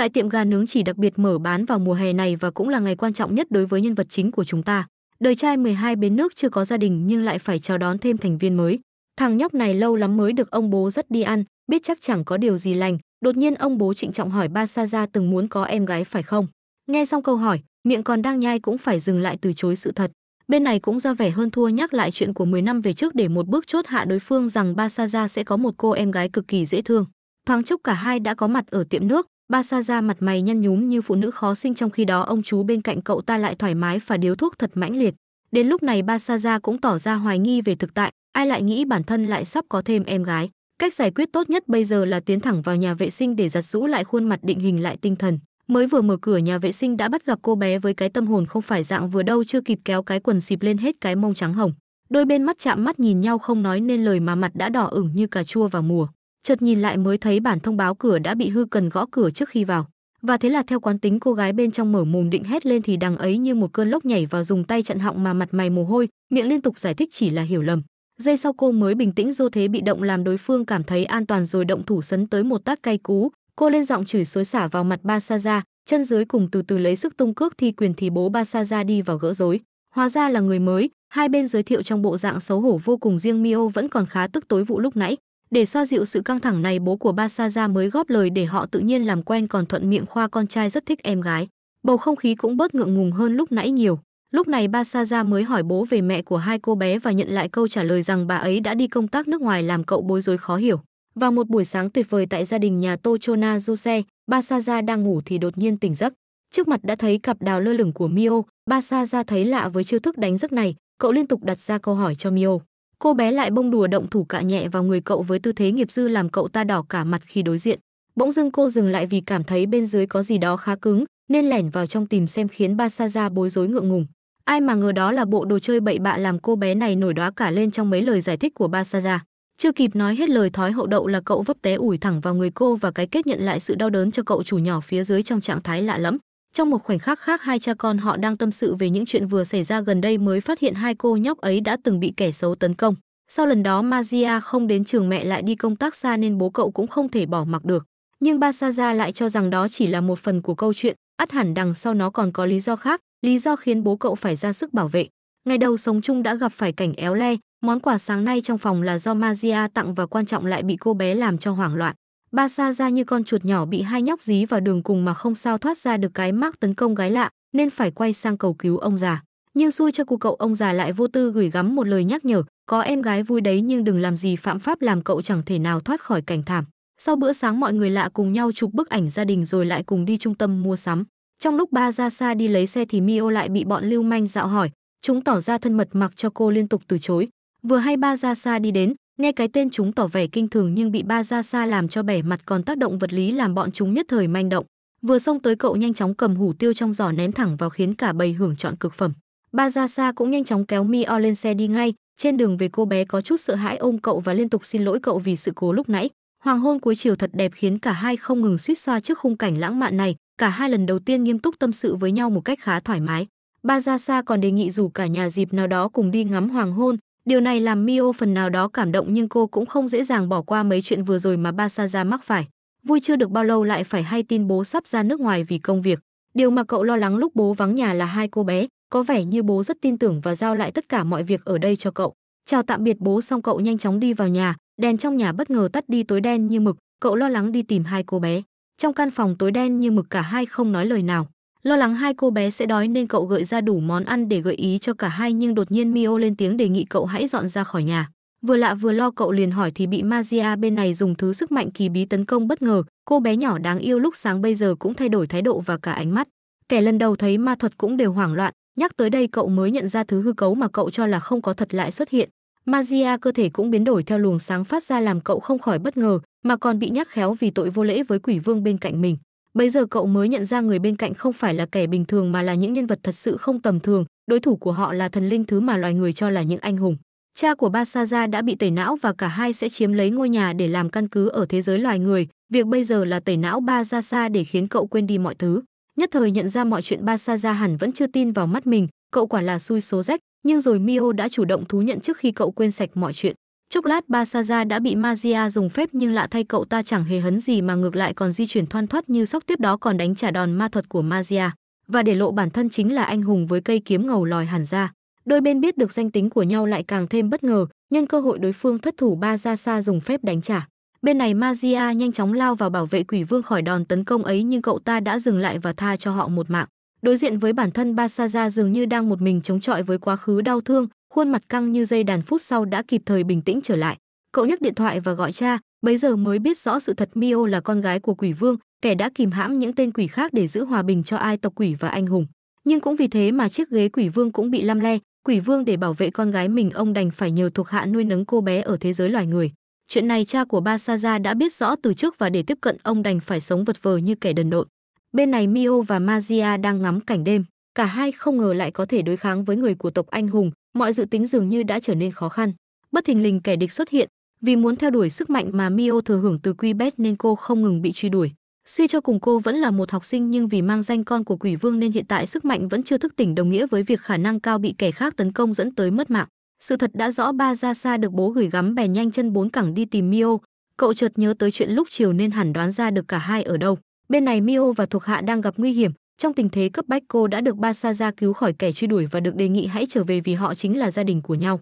Tại tiệm gà nướng chỉ đặc biệt mở bán vào mùa hè này và cũng là ngày quan trọng nhất đối với nhân vật chính của chúng ta. Đời trai 12 bến nước chưa có gia đình nhưng lại phải chào đón thêm thành viên mới. Thằng nhóc này lâu lắm mới được ông bố rất đi ăn, biết chắc chẳng có điều gì lành. Đột nhiên ông bố trịnh trọng hỏi ba Sa Gia từng muốn có em gái phải không? Nghe xong câu hỏi, miệng còn đang nhai cũng phải dừng lại từ chối sự thật. Bên này cũng ra vẻ hơn thua nhắc lại chuyện của 10 năm về trước để một bước chốt hạ đối phương rằng Ba Sa Gia sẽ có một cô em gái cực kỳ dễ thương. Thoáng chốc cả hai đã có mặt ở tiệm nước, Ba Sa ra mặt mày nhăn nhúm như phụ nữ khó sinh trong khi đó ông chú bên cạnh cậu ta lại thoải mái và điếu thuốc thật mãnh liệt. Đến lúc này Ba Sa ra cũng tỏ ra hoài nghi về thực tại, ai lại nghĩ bản thân lại sắp có thêm em gái. Cách giải quyết tốt nhất bây giờ là tiến thẳng vào nhà vệ sinh để giặt rũ lại khuôn mặt định hình lại tinh thần. Mới vừa mở cửa nhà vệ sinh đã bắt gặp cô bé với cái tâm hồn không phải dạng vừa đâu chưa kịp kéo cái quần xịp lên hết cái mông trắng hồng. Đôi bên mắt chạm mắt nhìn nhau không nói nên lời mà mặt đã đỏ ửng như cà chua vào mùa chợt nhìn lại mới thấy bản thông báo cửa đã bị hư cần gõ cửa trước khi vào và thế là theo quán tính cô gái bên trong mở mồm định hét lên thì đằng ấy như một cơn lốc nhảy vào dùng tay chặn họng mà mặt mày mồ hôi miệng liên tục giải thích chỉ là hiểu lầm giây sau cô mới bình tĩnh do thế bị động làm đối phương cảm thấy an toàn rồi động thủ sấn tới một tát cay cú cô lên giọng chửi xối xả vào mặt ba sa ra chân dưới cùng từ từ lấy sức tung cước thi quyền thì bố ba sa ra đi vào gỡ rối hóa ra là người mới hai bên giới thiệu trong bộ dạng xấu hổ vô cùng riêng mio vẫn còn khá tức tối vụ lúc nãy để xoa dịu sự căng thẳng này, bố của Basaja mới góp lời để họ tự nhiên làm quen còn thuận miệng khoa con trai rất thích em gái. Bầu không khí cũng bớt ngượng ngùng hơn lúc nãy nhiều. Lúc này Basaja mới hỏi bố về mẹ của hai cô bé và nhận lại câu trả lời rằng bà ấy đã đi công tác nước ngoài làm cậu bối rối khó hiểu. Vào một buổi sáng tuyệt vời tại gia đình nhà Tochona Jose, Basaja đang ngủ thì đột nhiên tỉnh giấc. Trước mặt đã thấy cặp đào lơ lửng của Mio, Basaja thấy lạ với chiêu thức đánh giấc này, cậu liên tục đặt ra câu hỏi cho Mio. Cô bé lại bông đùa động thủ cạ nhẹ vào người cậu với tư thế nghiệp dư làm cậu ta đỏ cả mặt khi đối diện. Bỗng dưng cô dừng lại vì cảm thấy bên dưới có gì đó khá cứng, nên lẻn vào trong tìm xem khiến Basaja bối rối ngượng ngùng. Ai mà ngờ đó là bộ đồ chơi bậy bạ làm cô bé này nổi đóa cả lên trong mấy lời giải thích của Basaja. Chưa kịp nói hết lời thói hậu đậu là cậu vấp té ủi thẳng vào người cô và cái kết nhận lại sự đau đớn cho cậu chủ nhỏ phía dưới trong trạng thái lạ lẫm. Trong một khoảnh khắc khác hai cha con họ đang tâm sự về những chuyện vừa xảy ra gần đây mới phát hiện hai cô nhóc ấy đã từng bị kẻ xấu tấn công. Sau lần đó Maria không đến trường mẹ lại đi công tác xa nên bố cậu cũng không thể bỏ mặc được. Nhưng Basaza lại cho rằng đó chỉ là một phần của câu chuyện, ắt hẳn đằng sau nó còn có lý do khác, lý do khiến bố cậu phải ra sức bảo vệ. Ngày đầu sống chung đã gặp phải cảnh éo le, món quà sáng nay trong phòng là do Maria tặng và quan trọng lại bị cô bé làm cho hoảng loạn. Ba Sa ra như con chuột nhỏ bị hai nhóc dí vào đường cùng mà không sao thoát ra được cái mác tấn công gái lạ, nên phải quay sang cầu cứu ông già. Nhưng xui cho cụ cậu ông già lại vô tư gửi gắm một lời nhắc nhở, có em gái vui đấy nhưng đừng làm gì phạm pháp làm cậu chẳng thể nào thoát khỏi cảnh thảm. Sau bữa sáng mọi người lạ cùng nhau chụp bức ảnh gia đình rồi lại cùng đi trung tâm mua sắm. Trong lúc ba ra xa đi lấy xe thì Mio lại bị bọn lưu manh dạo hỏi, chúng tỏ ra thân mật mặc cho cô liên tục từ chối. Vừa hay ba ra xa đi đến, Nghe cái tên chúng tỏ vẻ kinh thường nhưng bị ba ra xa làm cho bẻ mặt còn tác động vật lý làm bọn chúng nhất thời manh động. Vừa xông tới cậu nhanh chóng cầm hủ tiêu trong giỏ ném thẳng vào khiến cả bầy hưởng chọn cực phẩm. Ba ra xa cũng nhanh chóng kéo Mio lên xe đi ngay, trên đường về cô bé có chút sợ hãi ôm cậu và liên tục xin lỗi cậu vì sự cố lúc nãy. Hoàng hôn cuối chiều thật đẹp khiến cả hai không ngừng suýt xoa trước khung cảnh lãng mạn này, cả hai lần đầu tiên nghiêm túc tâm sự với nhau một cách khá thoải mái. Ba Ra Sa còn đề nghị dù cả nhà dịp nào đó cùng đi ngắm hoàng hôn, Điều này làm Mio phần nào đó cảm động nhưng cô cũng không dễ dàng bỏ qua mấy chuyện vừa rồi mà Basaza mắc phải. Vui chưa được bao lâu lại phải hay tin bố sắp ra nước ngoài vì công việc. Điều mà cậu lo lắng lúc bố vắng nhà là hai cô bé, có vẻ như bố rất tin tưởng và giao lại tất cả mọi việc ở đây cho cậu. Chào tạm biệt bố xong cậu nhanh chóng đi vào nhà, đèn trong nhà bất ngờ tắt đi tối đen như mực, cậu lo lắng đi tìm hai cô bé. Trong căn phòng tối đen như mực cả hai không nói lời nào. Lo lắng hai cô bé sẽ đói nên cậu gợi ra đủ món ăn để gợi ý cho cả hai nhưng đột nhiên Mio lên tiếng đề nghị cậu hãy dọn ra khỏi nhà. Vừa lạ vừa lo cậu liền hỏi thì bị Magia bên này dùng thứ sức mạnh kỳ bí tấn công bất ngờ, cô bé nhỏ đáng yêu lúc sáng bây giờ cũng thay đổi thái độ và cả ánh mắt. Kẻ lần đầu thấy ma thuật cũng đều hoảng loạn, nhắc tới đây cậu mới nhận ra thứ hư cấu mà cậu cho là không có thật lại xuất hiện. Magia cơ thể cũng biến đổi theo luồng sáng phát ra làm cậu không khỏi bất ngờ, mà còn bị nhắc khéo vì tội vô lễ với quỷ vương bên cạnh mình. Bây giờ cậu mới nhận ra người bên cạnh không phải là kẻ bình thường mà là những nhân vật thật sự không tầm thường, đối thủ của họ là thần linh thứ mà loài người cho là những anh hùng. Cha của Basaza đã bị tẩy não và cả hai sẽ chiếm lấy ngôi nhà để làm căn cứ ở thế giới loài người. Việc bây giờ là tẩy não Basaza để khiến cậu quên đi mọi thứ. Nhất thời nhận ra mọi chuyện Basaza hẳn vẫn chưa tin vào mắt mình, cậu quả là xui số rách, nhưng rồi Mio đã chủ động thú nhận trước khi cậu quên sạch mọi chuyện. Chốc lát Basaja đã bị Magia dùng phép nhưng lạ thay cậu ta chẳng hề hấn gì mà ngược lại còn di chuyển thoăn thoắt như sóc tiếp đó còn đánh trả đòn ma thuật của Magia và để lộ bản thân chính là anh hùng với cây kiếm ngầu lòi hẳn ra. Đôi bên biết được danh tính của nhau lại càng thêm bất ngờ, nhân cơ hội đối phương thất thủ Basaja dùng phép đánh trả. Bên này Magia nhanh chóng lao vào bảo vệ quỷ vương khỏi đòn tấn công ấy nhưng cậu ta đã dừng lại và tha cho họ một mạng. Đối diện với bản thân Basaja dường như đang một mình chống chọi với quá khứ đau thương, khuôn mặt căng như dây đàn phút sau đã kịp thời bình tĩnh trở lại cậu nhấc điện thoại và gọi cha bấy giờ mới biết rõ sự thật mio là con gái của quỷ vương kẻ đã kìm hãm những tên quỷ khác để giữ hòa bình cho ai tộc quỷ và anh hùng nhưng cũng vì thế mà chiếc ghế quỷ vương cũng bị lăm le quỷ vương để bảo vệ con gái mình ông đành phải nhờ thuộc hạ nuôi nấng cô bé ở thế giới loài người chuyện này cha của ba saza đã biết rõ từ trước và để tiếp cận ông đành phải sống vật vờ như kẻ đần độn bên này mio và mazia đang ngắm cảnh đêm cả hai không ngờ lại có thể đối kháng với người của tộc anh hùng mọi dự tính dường như đã trở nên khó khăn bất thình lình kẻ địch xuất hiện vì muốn theo đuổi sức mạnh mà mio thừa hưởng từ quibet nên cô không ngừng bị truy đuổi suy cho cùng cô vẫn là một học sinh nhưng vì mang danh con của quỷ vương nên hiện tại sức mạnh vẫn chưa thức tỉnh đồng nghĩa với việc khả năng cao bị kẻ khác tấn công dẫn tới mất mạng sự thật đã rõ ba ra xa được bố gửi gắm bèn nhanh chân bốn cẳng đi tìm mio cậu chợt nhớ tới chuyện lúc chiều nên hẳn đoán ra được cả hai ở đâu bên này mio và thuộc hạ đang gặp nguy hiểm trong tình thế cấp bách cô đã được ra cứu khỏi kẻ truy đuổi và được đề nghị hãy trở về vì họ chính là gia đình của nhau.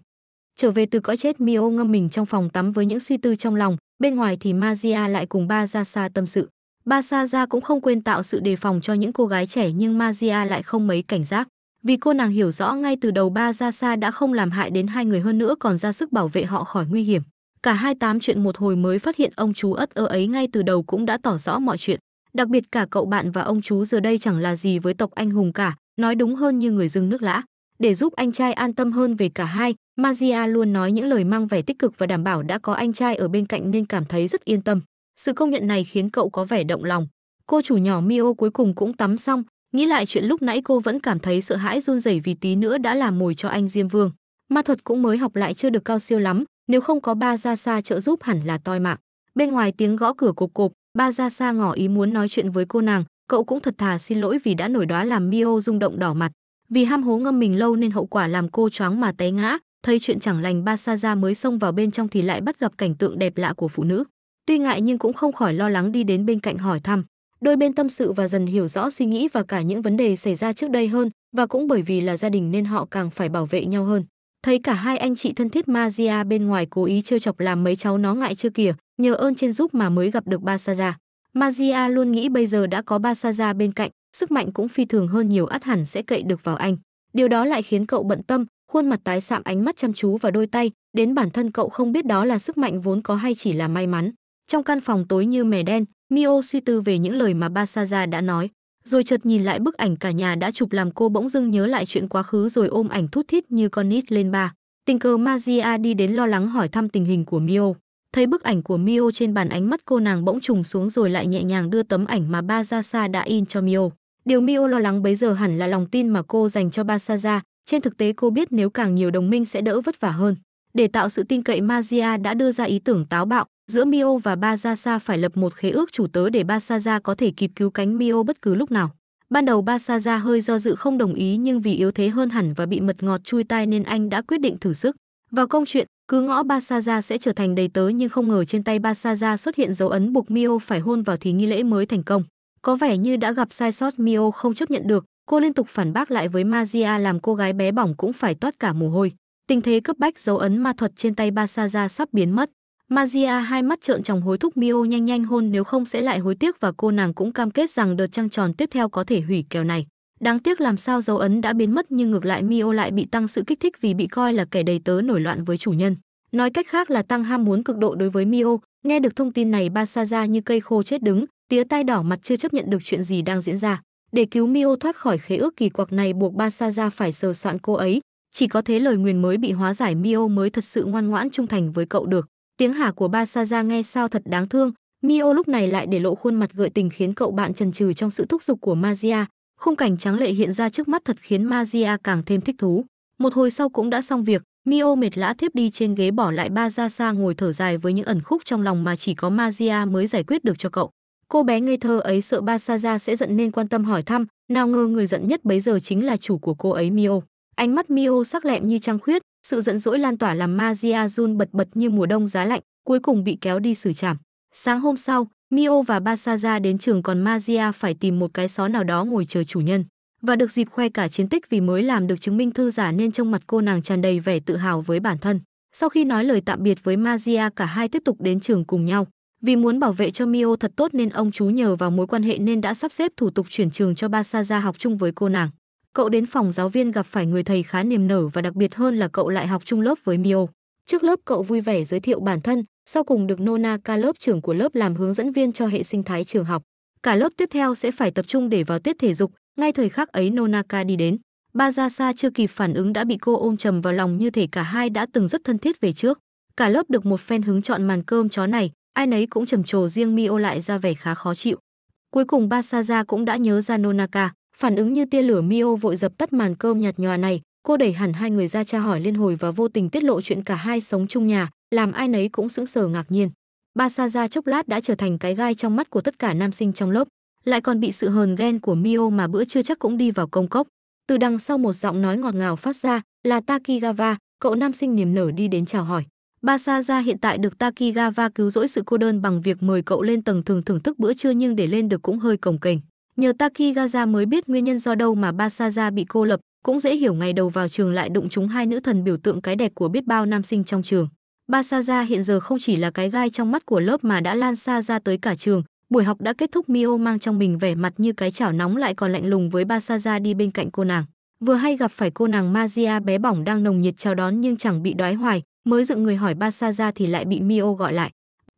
Trở về từ cõi chết Mio ngâm mình trong phòng tắm với những suy tư trong lòng, bên ngoài thì Mazia lại cùng Basaza tâm sự. Basaza cũng không quên tạo sự đề phòng cho những cô gái trẻ nhưng Mazia lại không mấy cảnh giác. Vì cô nàng hiểu rõ ngay từ đầu Basaza đã không làm hại đến hai người hơn nữa còn ra sức bảo vệ họ khỏi nguy hiểm. Cả hai tám chuyện một hồi mới phát hiện ông chú ất ơ ấy ngay từ đầu cũng đã tỏ rõ mọi chuyện. Đặc biệt cả cậu bạn và ông chú giờ đây chẳng là gì với tộc anh hùng cả, nói đúng hơn như người dưng nước lã. Để giúp anh trai an tâm hơn về cả hai, Magia luôn nói những lời mang vẻ tích cực và đảm bảo đã có anh trai ở bên cạnh nên cảm thấy rất yên tâm. Sự công nhận này khiến cậu có vẻ động lòng. Cô chủ nhỏ Mio cuối cùng cũng tắm xong, nghĩ lại chuyện lúc nãy cô vẫn cảm thấy sợ hãi run rẩy vì tí nữa đã làm mồi cho anh Diêm Vương. Ma thuật cũng mới học lại chưa được cao siêu lắm, nếu không có ba ra xa trợ giúp hẳn là toi mạng. Bên ngoài tiếng gõ cửa cộp cộp, Ba ra Sa ngỏ ý muốn nói chuyện với cô nàng, cậu cũng thật thà xin lỗi vì đã nổi đóa làm Mio rung động đỏ mặt. Vì ham hố ngâm mình lâu nên hậu quả làm cô choáng mà té ngã, thấy chuyện chẳng lành ba sa ra mới xông vào bên trong thì lại bắt gặp cảnh tượng đẹp lạ của phụ nữ. Tuy ngại nhưng cũng không khỏi lo lắng đi đến bên cạnh hỏi thăm. Đôi bên tâm sự và dần hiểu rõ suy nghĩ và cả những vấn đề xảy ra trước đây hơn và cũng bởi vì là gia đình nên họ càng phải bảo vệ nhau hơn. Thấy cả hai anh chị thân thiết Maria bên ngoài cố ý trêu chọc làm mấy cháu nó ngại chưa kìa, nhờ ơn trên giúp mà mới gặp được Basaja. Maria luôn nghĩ bây giờ đã có Basaja bên cạnh, sức mạnh cũng phi thường hơn nhiều ắt hẳn sẽ cậy được vào anh. Điều đó lại khiến cậu bận tâm, khuôn mặt tái sạm ánh mắt chăm chú vào đôi tay, đến bản thân cậu không biết đó là sức mạnh vốn có hay chỉ là may mắn. Trong căn phòng tối như mè đen, Mio suy tư về những lời mà Basaja đã nói rồi chợt nhìn lại bức ảnh cả nhà đã chụp làm cô bỗng dưng nhớ lại chuyện quá khứ rồi ôm ảnh thút thít như con nít lên ba. Tình cờ Maria đi đến lo lắng hỏi thăm tình hình của Mio. Thấy bức ảnh của Mio trên bàn ánh mắt cô nàng bỗng trùng xuống rồi lại nhẹ nhàng đưa tấm ảnh mà ba Sasa đã in cho Mio. Điều Mio lo lắng bấy giờ hẳn là lòng tin mà cô dành cho Basaza, trên thực tế cô biết nếu càng nhiều đồng minh sẽ đỡ vất vả hơn. Để tạo sự tin cậy Maria đã đưa ra ý tưởng táo bạo, giữa Mio và Bazaza phải lập một khế ước chủ tớ để Bazaza có thể kịp cứu cánh Mio bất cứ lúc nào. Ban đầu Bazaza hơi do dự không đồng ý nhưng vì yếu thế hơn hẳn và bị mật ngọt chui tai nên anh đã quyết định thử sức. Vào công chuyện, cứ ngõ Basaja sẽ trở thành đầy tớ nhưng không ngờ trên tay Basaja xuất hiện dấu ấn buộc Mio phải hôn vào thì nghi lễ mới thành công. Có vẻ như đã gặp sai sót Mio không chấp nhận được, cô liên tục phản bác lại với Magia làm cô gái bé bỏng cũng phải toát cả mồ hôi. Tình thế cấp bách dấu ấn ma thuật trên tay Basaja sắp biến mất. Mazia hai mắt trợn tròng hối thúc Mio nhanh nhanh hôn nếu không sẽ lại hối tiếc và cô nàng cũng cam kết rằng đợt trăng tròn tiếp theo có thể hủy kèo này. Đáng tiếc làm sao dấu ấn đã biến mất nhưng ngược lại Mio lại bị tăng sự kích thích vì bị coi là kẻ đầy tớ nổi loạn với chủ nhân. Nói cách khác là tăng ham muốn cực độ đối với Mio, nghe được thông tin này Basaza như cây khô chết đứng, tía tai đỏ mặt chưa chấp nhận được chuyện gì đang diễn ra. Để cứu Mio thoát khỏi khế ước kỳ quặc này buộc Basaza phải sờ soạn cô ấy, chỉ có thế lời nguyền mới bị hóa giải Mio mới thật sự ngoan ngoãn trung thành với cậu được. Tiếng hả của ba sa Basaja nghe sao thật đáng thương, Mio lúc này lại để lộ khuôn mặt gợi tình khiến cậu bạn trần trừ trong sự thúc giục của Magia. Khung cảnh trắng lệ hiện ra trước mắt thật khiến Magia càng thêm thích thú. Một hồi sau cũng đã xong việc, Mio mệt lã thiếp đi trên ghế bỏ lại ba ra xa ngồi thở dài với những ẩn khúc trong lòng mà chỉ có Magia mới giải quyết được cho cậu. Cô bé ngây thơ ấy sợ ba sa Basaja sẽ giận nên quan tâm hỏi thăm, nào ngờ người giận nhất bấy giờ chính là chủ của cô ấy Mio. Ánh mắt Mio sắc lẹm như trăng khuyết, sự giận dỗi lan tỏa làm Magia Jun bật bật như mùa đông giá lạnh, cuối cùng bị kéo đi xử trảm. Sáng hôm sau, Mio và Basaja đến trường còn Magia phải tìm một cái xó nào đó ngồi chờ chủ nhân. Và được dịp khoe cả chiến tích vì mới làm được chứng minh thư giả nên trong mặt cô nàng tràn đầy vẻ tự hào với bản thân. Sau khi nói lời tạm biệt với Magia cả hai tiếp tục đến trường cùng nhau. Vì muốn bảo vệ cho Mio thật tốt nên ông chú nhờ vào mối quan hệ nên đã sắp xếp thủ tục chuyển trường cho Basaja học chung với cô nàng. Cậu đến phòng giáo viên gặp phải người thầy khá niềm nở và đặc biệt hơn là cậu lại học chung lớp với Mio. Trước lớp cậu vui vẻ giới thiệu bản thân, sau cùng được Nona ca lớp trưởng của lớp làm hướng dẫn viên cho hệ sinh thái trường học. Cả lớp tiếp theo sẽ phải tập trung để vào tiết thể dục, ngay thời khắc ấy Nonaka đi đến. Bazasa chưa kịp phản ứng đã bị cô ôm chầm vào lòng như thể cả hai đã từng rất thân thiết về trước. Cả lớp được một phen hứng chọn màn cơm chó này, ai nấy cũng trầm trồ riêng Mio lại ra vẻ khá khó chịu. Cuối cùng Basasa cũng đã nhớ ra Nonaka. Phản ứng như tia lửa Mio vội dập tắt màn cơm nhạt nhòa này, cô đẩy hẳn hai người ra tra hỏi liên hồi và vô tình tiết lộ chuyện cả hai sống chung nhà, làm ai nấy cũng sững sờ ngạc nhiên. Ba Sa ra chốc lát đã trở thành cái gai trong mắt của tất cả nam sinh trong lớp, lại còn bị sự hờn ghen của Mio mà bữa trưa chắc cũng đi vào công cốc. Từ đằng sau một giọng nói ngọt ngào phát ra, là Takigawa, cậu nam sinh niềm nở đi đến chào hỏi. Ba Sa ra hiện tại được Takigawa cứu rỗi sự cô đơn bằng việc mời cậu lên tầng thường thưởng thức bữa trưa nhưng để lên được cũng hơi cồng kềnh. Nhờ Taki mới biết nguyên nhân do đâu mà Basaja bị cô lập, cũng dễ hiểu ngày đầu vào trường lại đụng chúng hai nữ thần biểu tượng cái đẹp của biết bao nam sinh trong trường. Basaja hiện giờ không chỉ là cái gai trong mắt của lớp mà đã lan xa ra tới cả trường. Buổi học đã kết thúc Mio mang trong mình vẻ mặt như cái chảo nóng lại còn lạnh lùng với Basaja đi bên cạnh cô nàng. Vừa hay gặp phải cô nàng Mazia bé bỏng đang nồng nhiệt chào đón nhưng chẳng bị đói hoài, mới dựng người hỏi Basaja thì lại bị Mio gọi lại.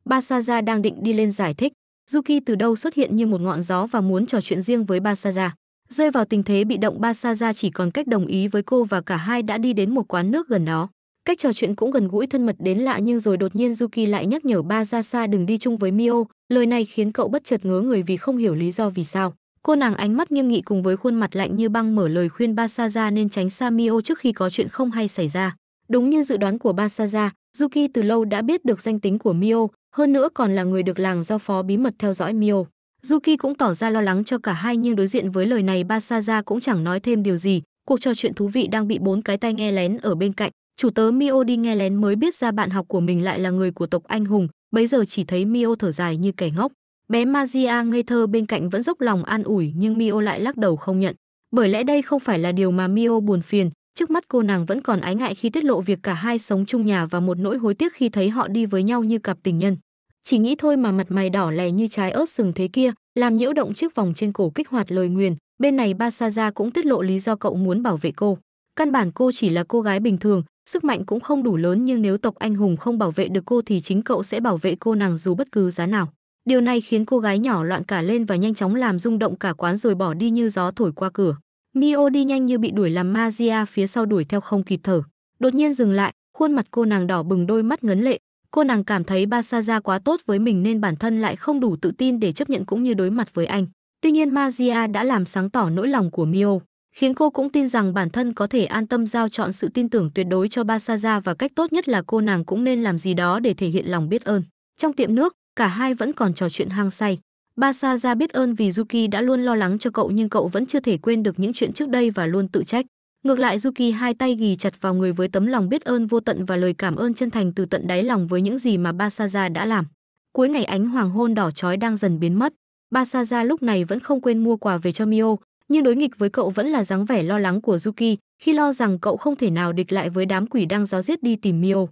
Basaja đang định đi lên giải thích, Yuki từ đâu xuất hiện như một ngọn gió và muốn trò chuyện riêng với Basaja. Rơi vào tình thế bị động Basaja chỉ còn cách đồng ý với cô và cả hai đã đi đến một quán nước gần đó. Cách trò chuyện cũng gần gũi thân mật đến lạ nhưng rồi đột nhiên Yuki lại nhắc nhở Basaja đừng đi chung với Mio, lời này khiến cậu bất chợt ngớ người vì không hiểu lý do vì sao. Cô nàng ánh mắt nghiêm nghị cùng với khuôn mặt lạnh như băng mở lời khuyên Basaja nên tránh xa Mio trước khi có chuyện không hay xảy ra. Đúng như dự đoán của Basaja, Yuki từ lâu đã biết được danh tính của Mio, hơn nữa còn là người được làng giao phó bí mật theo dõi mio Yuki cũng tỏ ra lo lắng cho cả hai nhưng đối diện với lời này Basaza cũng chẳng nói thêm điều gì, cuộc trò chuyện thú vị đang bị bốn cái tai nghe lén ở bên cạnh. Chủ tớ Mio đi nghe lén mới biết ra bạn học của mình lại là người của tộc anh hùng, bây giờ chỉ thấy Mio thở dài như kẻ ngốc. Bé Magia ngây thơ bên cạnh vẫn dốc lòng an ủi nhưng Mio lại lắc đầu không nhận. Bởi lẽ đây không phải là điều mà Mio buồn phiền, Trước mắt cô nàng vẫn còn ái ngại khi tiết lộ việc cả hai sống chung nhà và một nỗi hối tiếc khi thấy họ đi với nhau như cặp tình nhân. Chỉ nghĩ thôi mà mặt mày đỏ lè như trái ớt sừng thế kia, làm nhiễu động chiếc vòng trên cổ kích hoạt lời nguyền, bên này Basaja cũng tiết lộ lý do cậu muốn bảo vệ cô. Căn bản cô chỉ là cô gái bình thường, sức mạnh cũng không đủ lớn nhưng nếu tộc anh hùng không bảo vệ được cô thì chính cậu sẽ bảo vệ cô nàng dù bất cứ giá nào. Điều này khiến cô gái nhỏ loạn cả lên và nhanh chóng làm rung động cả quán rồi bỏ đi như gió thổi qua cửa. Mio đi nhanh như bị đuổi làm Magia phía sau đuổi theo không kịp thở, đột nhiên dừng lại, khuôn mặt cô nàng đỏ bừng đôi mắt ngấn lệ, cô nàng cảm thấy Basaja quá tốt với mình nên bản thân lại không đủ tự tin để chấp nhận cũng như đối mặt với anh. Tuy nhiên Magia đã làm sáng tỏ nỗi lòng của Mio, khiến cô cũng tin rằng bản thân có thể an tâm giao chọn sự tin tưởng tuyệt đối cho Basaja và cách tốt nhất là cô nàng cũng nên làm gì đó để thể hiện lòng biết ơn. Trong tiệm nước, cả hai vẫn còn trò chuyện hang say. Barca ra biết ơn vì Yuki đã luôn lo lắng cho cậu nhưng cậu vẫn chưa thể quên được những chuyện trước đây và luôn tự trách. Ngược lại Yuki hai tay ghì chặt vào người với tấm lòng biết ơn vô tận và lời cảm ơn chân thành từ tận đáy lòng với những gì mà Basaja đã làm. Cuối ngày ánh hoàng hôn đỏ chói đang dần biến mất, Basaja lúc này vẫn không quên mua quà về cho Mio, nhưng đối nghịch với cậu vẫn là dáng vẻ lo lắng của Yuki khi lo rằng cậu không thể nào địch lại với đám quỷ đang giáo giết đi tìm Mio.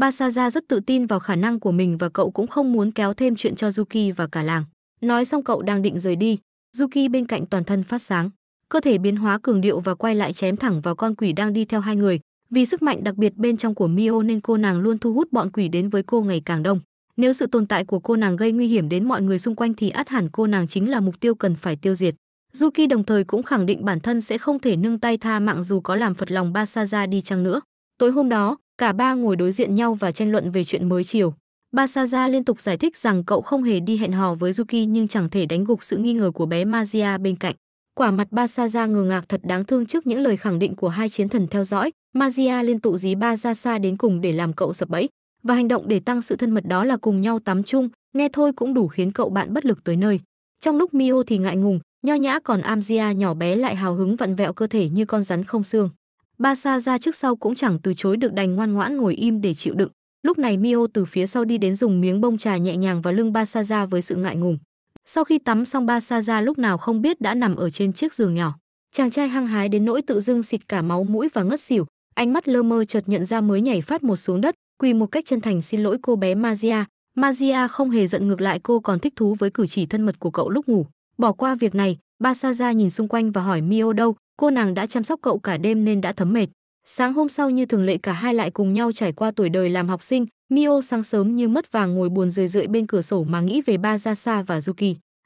Basaja rất tự tin vào khả năng của mình và cậu cũng không muốn kéo thêm chuyện cho Yuki và cả làng. Nói xong cậu đang định rời đi, Yuki bên cạnh toàn thân phát sáng, cơ thể biến hóa cường điệu và quay lại chém thẳng vào con quỷ đang đi theo hai người, vì sức mạnh đặc biệt bên trong của Mio nên cô nàng luôn thu hút bọn quỷ đến với cô ngày càng đông. Nếu sự tồn tại của cô nàng gây nguy hiểm đến mọi người xung quanh thì át hẳn cô nàng chính là mục tiêu cần phải tiêu diệt. Yuki đồng thời cũng khẳng định bản thân sẽ không thể nương tay tha mạng dù có làm phật lòng Basaza đi chăng nữa. Tối hôm đó, cả ba ngồi đối diện nhau và tranh luận về chuyện mới chiều. Basaja liên tục giải thích rằng cậu không hề đi hẹn hò với Yuki nhưng chẳng thể đánh gục sự nghi ngờ của bé Magia bên cạnh. Quả mặt Basaja ngờ ngạc thật đáng thương trước những lời khẳng định của hai chiến thần theo dõi, Magia liên tụ dí Basaja đến cùng để làm cậu sập bẫy, và hành động để tăng sự thân mật đó là cùng nhau tắm chung, nghe thôi cũng đủ khiến cậu bạn bất lực tới nơi. Trong lúc Mio thì ngại ngùng, nho nhã còn Amzia nhỏ bé lại hào hứng vặn vẹo cơ thể như con rắn không xương. Basaja trước sau cũng chẳng từ chối được đành ngoan ngoãn ngồi im để chịu đựng. Lúc này Mio từ phía sau đi đến dùng miếng bông trà nhẹ nhàng vào lưng Basaja với sự ngại ngùng. Sau khi tắm xong Basaja lúc nào không biết đã nằm ở trên chiếc giường nhỏ. Chàng trai hăng hái đến nỗi tự dưng xịt cả máu mũi và ngất xỉu, ánh mắt lơ mơ chợt nhận ra mới nhảy phát một xuống đất, quỳ một cách chân thành xin lỗi cô bé maria maria không hề giận ngược lại cô còn thích thú với cử chỉ thân mật của cậu lúc ngủ. Bỏ qua việc này, Basaja nhìn xung quanh và hỏi Mio đâu, cô nàng đã chăm sóc cậu cả đêm nên đã thấm mệt. Sáng hôm sau như thường lệ cả hai lại cùng nhau trải qua tuổi đời làm học sinh, Mio sáng sớm như mất vàng ngồi buồn rười rượi bên cửa sổ mà nghĩ về ba Sa và Yuki.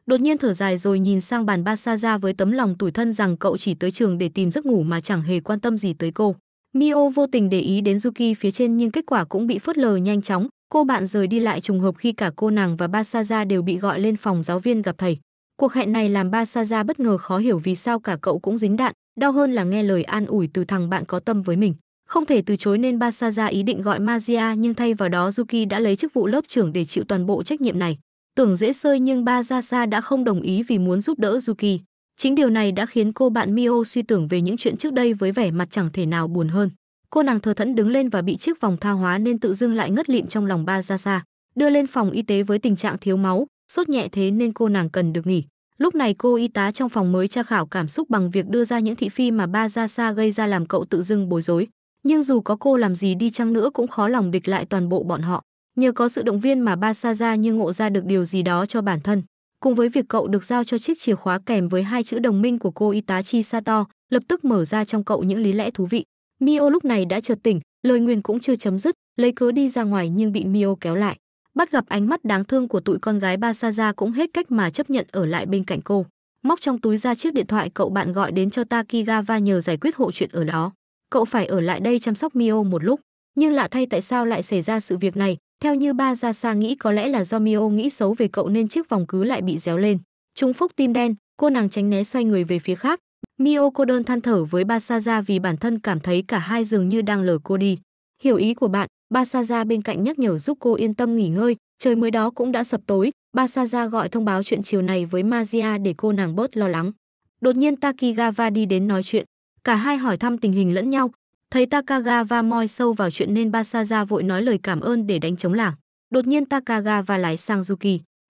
Đột nhiên thở dài rồi nhìn sang bàn ba Sa với tấm lòng tủi thân rằng cậu chỉ tới trường để tìm giấc ngủ mà chẳng hề quan tâm gì tới cô. Mio vô tình để ý đến Yuki phía trên nhưng kết quả cũng bị phớt lờ nhanh chóng. Cô bạn rời đi lại trùng hợp khi cả cô nàng và ba Sa đều bị gọi lên phòng giáo viên gặp thầy. Cuộc hẹn này làm ba Sa bất ngờ khó hiểu vì sao cả cậu cũng dính đạn, đau hơn là nghe lời an ủi từ thằng bạn có tâm với mình. Không thể từ chối nên Barca ý định gọi Magia nhưng thay vào đó Yuki đã lấy chức vụ lớp trưởng để chịu toàn bộ trách nhiệm này. Tưởng dễ sơi nhưng Barca đã không đồng ý vì muốn giúp đỡ Yuki. Chính điều này đã khiến cô bạn Mio suy tưởng về những chuyện trước đây với vẻ mặt chẳng thể nào buồn hơn. Cô nàng thờ thẫn đứng lên và bị chiếc vòng tha hóa nên tự dưng lại ngất lịm trong lòng Barca, đưa lên phòng y tế với tình trạng thiếu máu, sốt nhẹ thế nên cô nàng cần được nghỉ. Lúc này cô y tá trong phòng mới tra khảo cảm xúc bằng việc đưa ra những thị phi mà ba ra xa gây ra làm cậu tự dưng bối rối. Nhưng dù có cô làm gì đi chăng nữa cũng khó lòng địch lại toàn bộ bọn họ. Nhờ có sự động viên mà ba sa ra như ngộ ra được điều gì đó cho bản thân. Cùng với việc cậu được giao cho chiếc chìa khóa kèm với hai chữ đồng minh của cô y tá Chi Sato, lập tức mở ra trong cậu những lý lẽ thú vị. Mio lúc này đã chợt tỉnh, lời nguyền cũng chưa chấm dứt, lấy cớ đi ra ngoài nhưng bị Mio kéo lại. Bắt gặp ánh mắt đáng thương của tụi con gái Basaza cũng hết cách mà chấp nhận ở lại bên cạnh cô. Móc trong túi ra chiếc điện thoại cậu bạn gọi đến cho Takigava nhờ giải quyết hộ chuyện ở đó. Cậu phải ở lại đây chăm sóc Mio một lúc. Nhưng lạ thay tại sao lại xảy ra sự việc này, theo như ba ra xa nghĩ có lẽ là do Mio nghĩ xấu về cậu nên chiếc vòng cứ lại bị déo lên. Trung phúc tim đen, cô nàng tránh né xoay người về phía khác. Mio cô đơn than thở với ba ra vì bản thân cảm thấy cả hai dường như đang lờ cô đi. Hiểu ý của bạn, Basaza bên cạnh nhắc nhở giúp cô yên tâm nghỉ ngơi, trời mới đó cũng đã sập tối, Basaza gọi thông báo chuyện chiều này với Mazia để cô nàng bớt lo lắng. Đột nhiên Takigawa đi đến nói chuyện, cả hai hỏi thăm tình hình lẫn nhau, thấy Takagawa moi sâu vào chuyện nên Basaza vội nói lời cảm ơn để đánh chống lảng. Đột nhiên Takagawa lái sang Yuki,